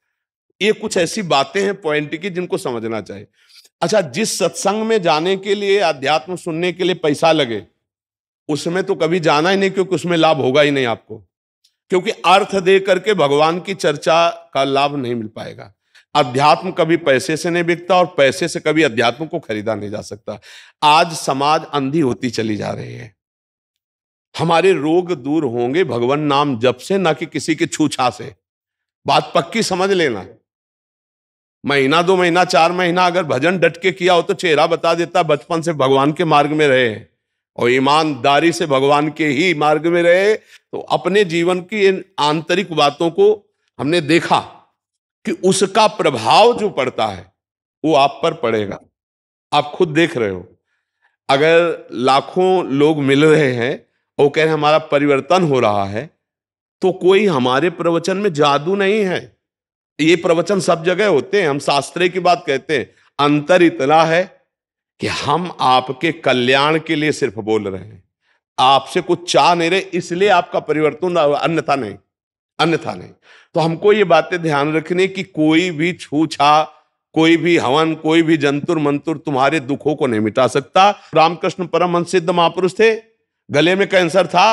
[SPEAKER 2] ये कुछ ऐसी बातें हैं पॉइंट की जिनको समझना चाहिए अच्छा जिस सत्संग में जाने के लिए अध्यात्म सुनने के लिए पैसा लगे उसमें तो कभी जाना ही नहीं क्योंकि उसमें लाभ होगा ही नहीं आपको क्योंकि अर्थ दे करके भगवान की चर्चा का लाभ नहीं मिल पाएगा अध्यात्म कभी पैसे से नहीं बिकता और पैसे से कभी अध्यात्म को खरीदा नहीं जा सकता आज समाज अंधी होती चली जा रही है हमारे रोग दूर होंगे भगवान नाम जब से ना कि किसी के छूछा से बात पक्की समझ लेना महीना दो महीना चार महीना अगर भजन डट के किया हो तो चेहरा बता देता बचपन से भगवान के मार्ग में रहे और ईमानदारी से भगवान के ही मार्ग में रहे तो अपने जीवन की इन आंतरिक बातों को हमने देखा कि उसका प्रभाव जो पड़ता है वो आप पर पड़ेगा आप खुद देख रहे हो अगर लाखों लोग मिल रहे हैं और कह रहे हमारा परिवर्तन हो रहा है तो कोई हमारे प्रवचन में जादू नहीं है ये प्रवचन सब जगह होते हैं हम शास्त्र की बात कहते हैं अंतर इतना है कि हम आपके कल्याण के लिए सिर्फ बोल रहे हैं आपसे कुछ चाह नहीं रहे इसलिए आपका परिवर्तन अन्यथा नहीं अन्यथा नहीं तो हमको ये बातें ध्यान रखने की कोई भी छूछा कोई भी हवन कोई भी जंतुर मंतुर तुम्हारे दुखों को नहीं मिटा सकता रामकृष्ण परम सिद्ध महापुरुष थे गले में कैंसर था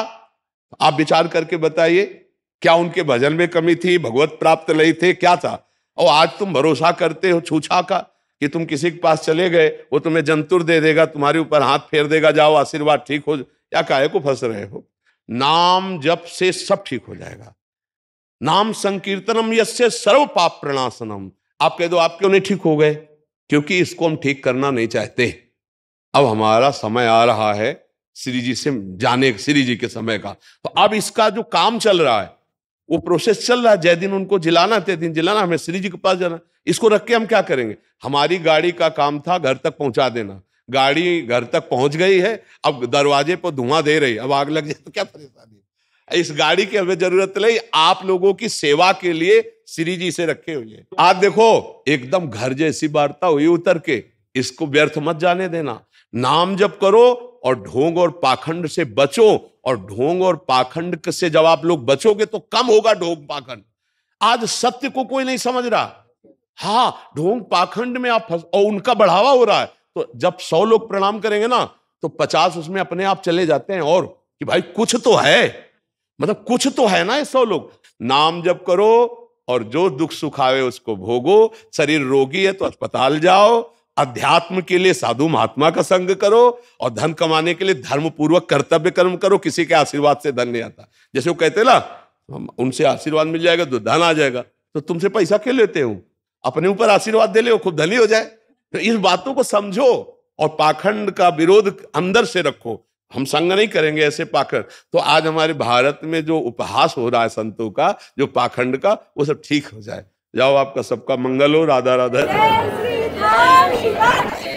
[SPEAKER 2] आप विचार करके बताइए क्या उनके भजन में कमी थी भगवत प्राप्त नहीं थे क्या था और आज तुम भरोसा करते हो छूछा का कि तुम किसी के पास चले गए वो तुम्हें जंतुर दे देगा तुम्हारे ऊपर हाथ फेर देगा जाओ आशीर्वाद ठीक हो या काहे को फंस रहे हो नाम जप से सब ठीक हो जाएगा नाम संकीर्तनम यसे सर्व पाप प्रणाशनम आप कह दो आप क्यों नहीं ठीक हो गए क्योंकि इसको हम ठीक करना नहीं चाहते अब हमारा समय आ रहा है श्री जी से जाने श्री जी के समय का तो अब इसका जो काम चल रहा है वो प्रोसेस चल रहा है जय दिन उनको जिलाना तय दिन जिलाना हमें श्री जी के पास जाना इसको रख के हम क्या करेंगे हमारी गाड़ी का काम था घर तक पहुंचा देना गाड़ी घर तक पहुंच गई है अब दरवाजे पर धुआं दे रही अब आग लग जाए तो क्या परेशानी इस गाड़ी की हमें जरूरत नहीं आप लोगों की सेवा के लिए श्री जी से रखे हुए आज देखो एकदम घर जैसी वार्ता हुई उतर के इसको व्यर्थ मत जाने देना नाम जप करो और ढोंग और पाखंड से बचो और ढोंग और पाखंड से जब आप लोग बचोगे तो कम होगा ढोंग पाखंड आज सत्य को कोई नहीं समझ रहा हाँ ढोंग पाखंड में आप फस और उनका बढ़ावा हो रहा है तो जब सौ लोग प्रणाम करेंगे ना तो पचास उसमें अपने आप चले जाते हैं और कि भाई कुछ तो है मतलब कुछ तो है ना ये सौ लोग नाम जब करो और जो दुख सुख आवे उसको भोगो शरीर रोगी है तो अस्पताल जाओ अध्यात्म के लिए साधु महात्मा का संग करो और धन कमाने के लिए धर्म पूर्वक कर्तव्य कर्म करो किसी के आशीर्वाद से धन नहीं आता जैसे वो कहते ना उनसे आशीर्वाद मिल जाएगा तो धन आ जाएगा तो तुमसे पैसा क्यों लेते हो अपने ऊपर आशीर्वाद दे ले खूब धनी हो जाए तो इन बातों को समझो और पाखंड का विरोध अंदर से रखो हम संग नहीं करेंगे ऐसे पाखंड तो आज हमारे भारत में जो उपहास हो रहा है संतों का जो पाखंड का वो सब ठीक हो जाए जाओ आपका सबका मंगल हो राधा
[SPEAKER 1] राधा Happy birthday!